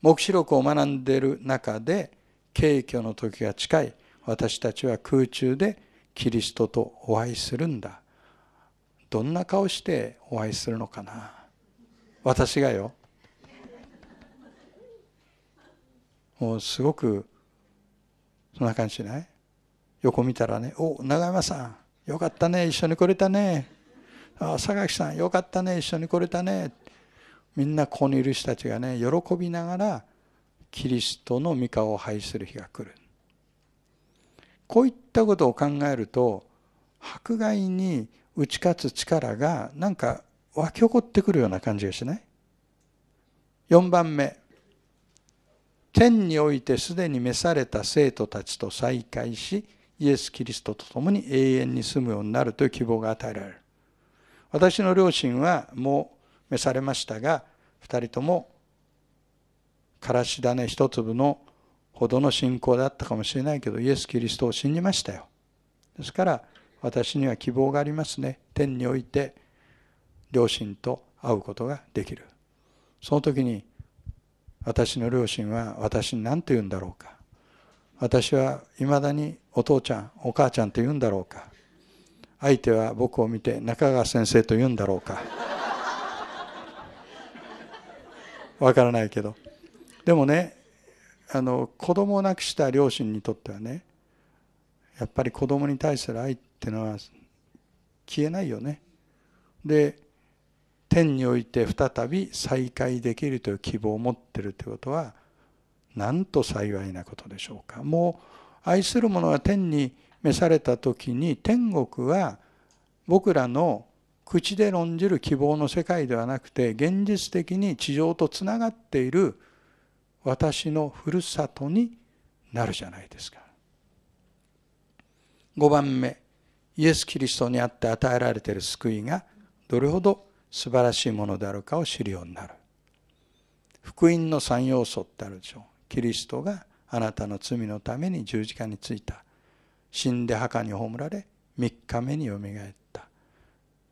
Speaker 1: 黙示録を学んでいる中で敬虚の時が近い私たちは空中でキリストとお会いするんだどんな顔してお会いするのかな私がよもうすごくそんな感じしない横見たらね「お長山さんよかったね、一緒に来れたね。あ榊さん、よかったね、一緒に来れたね。みんなここにいる人たちがね、喜びながら、キリストの御顔を拝する日が来る。こういったことを考えると、迫害に打ち勝つ力が、なんか湧き起こってくるような感じがしない ?4 番目。天においてすでに召された生徒たちと再会し、イエス・キリストと共に永遠に住むようになるという希望が与えられる私の両親はもう召されましたが2人ともからし種一粒のほどの信仰だったかもしれないけどイエス・キリストを信じましたよですから私には希望がありますね天において両親と会うことができるその時に私の両親は私に何と言うんだろうか私はいまだにお父ちゃんお母ちゃんと言うんだろうか相手は僕を見て中川先生と言うんだろうかわからないけどでもねあの子供を亡くした両親にとってはねやっぱり子供に対する愛っていうのは消えないよね。で天において再び再会できるという希望を持ってるってことはなんと幸いなことでしょうかもう愛する者は天に召された時に天国は僕らの口で論じる希望の世界ではなくて現実的に地上とつながっている私のふるさとになるじゃないですか5番目イエス・キリストにあって与えられている救いがどれほど素晴らしいものであるかを知るようになる福音の3要素ってあるでしょキリストがあなたの罪のために十字架についた死んで墓に葬られ3日目によみがえった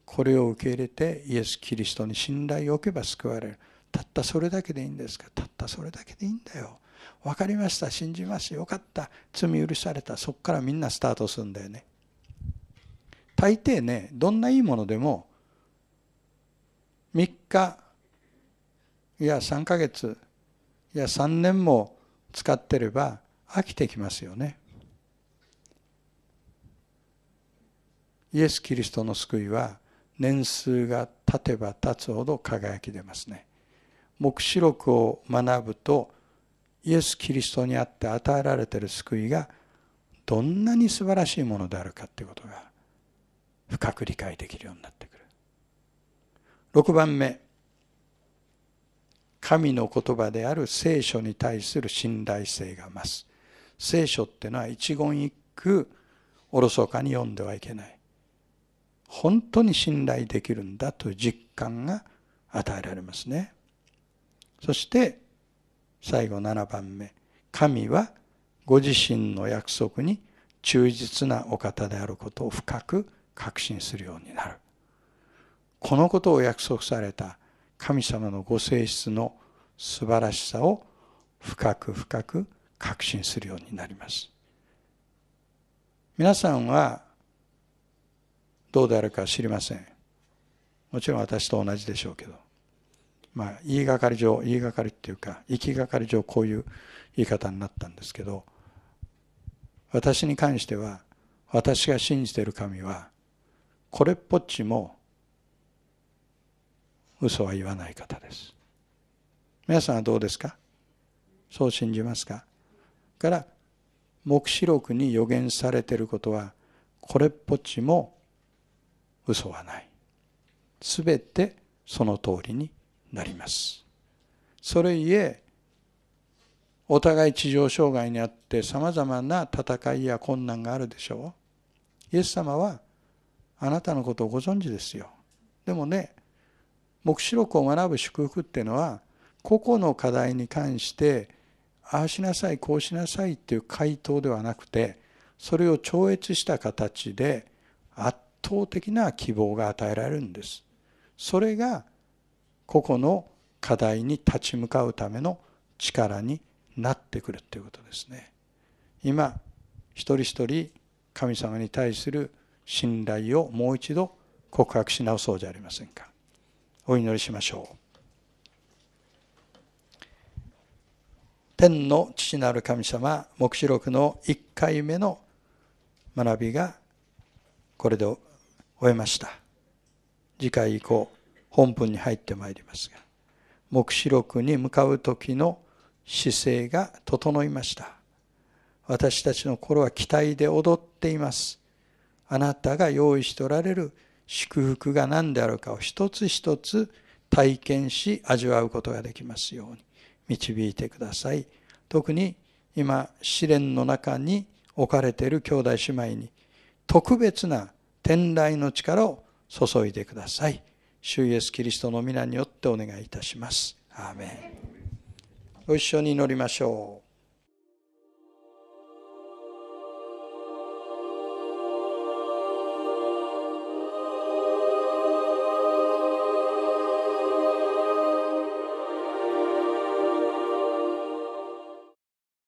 Speaker 1: これを受け入れてイエス・キリストに信頼を置けば救われるたったそれだけでいいんですかたったそれだけでいいんだよ分かりました信じますよかった罪許されたそこからみんなスタートするんだよね大抵ねどんないいものでも3日いや3ヶ月いや3年も使ってれば飽きてきますよね。イエス・キリストの救いは年数が経てば経つほど輝き出ますね。黙示録を学ぶとイエス・キリストにあって与えられている救いがどんなに素晴らしいものであるかということが深く理解できるようになってくる。6番目神の言葉である聖書に対する信頼性が増す聖書ってのは一言一句おろそかに読んではいけない本当に信頼できるんだという実感が与えられますねそして最後7番目神はご自身の約束に忠実なお方であることを深く確信するようになるこのことを約束された神様のご性質の素晴らしさを深く深く確信するようになります皆さんはどうであるか知りませんもちろん私と同じでしょうけどまあ言いがかり上言いがかりっていうか行きがかり上こういう言い方になったんですけど私に関しては私が信じている神はこれっぽっちも嘘は言わない方です皆さんはどうですかそう信じますかから黙示録に予言されていることはこれっぽっちも嘘はないすべてその通りになりますそれゆえお互い地上障害にあってさまざまな戦いや困難があるでしょうイエス様はあなたのことをご存知ですよでもね黙示録を学ぶ祝福っていうのは個々の課題に関してああしなさいこうしなさいっていう回答ではなくてそれを超越した形で圧倒的な希望が与えられるんです。それが個々の課題に立ち向かうための力になってくるっていうことですね。今一人一人神様に対する信頼をもう一度告白し直そうじゃありませんか。お祈りしましょう天の父なる神様黙示録の1回目の学びがこれで終えました次回以降本文に入ってまいりますが黙示録に向かう時の姿勢が整いました私たちの心は期待で踊っていますあなたが用意しておられる祝福が何であるかを一つ一つ体験し味わうことができますように導いてください特に今試練の中に置かれている兄弟姉妹に特別な天来の力を注いでください主イエスキリストの皆によってお願いいたしますアーメンご一緒に祈りましょう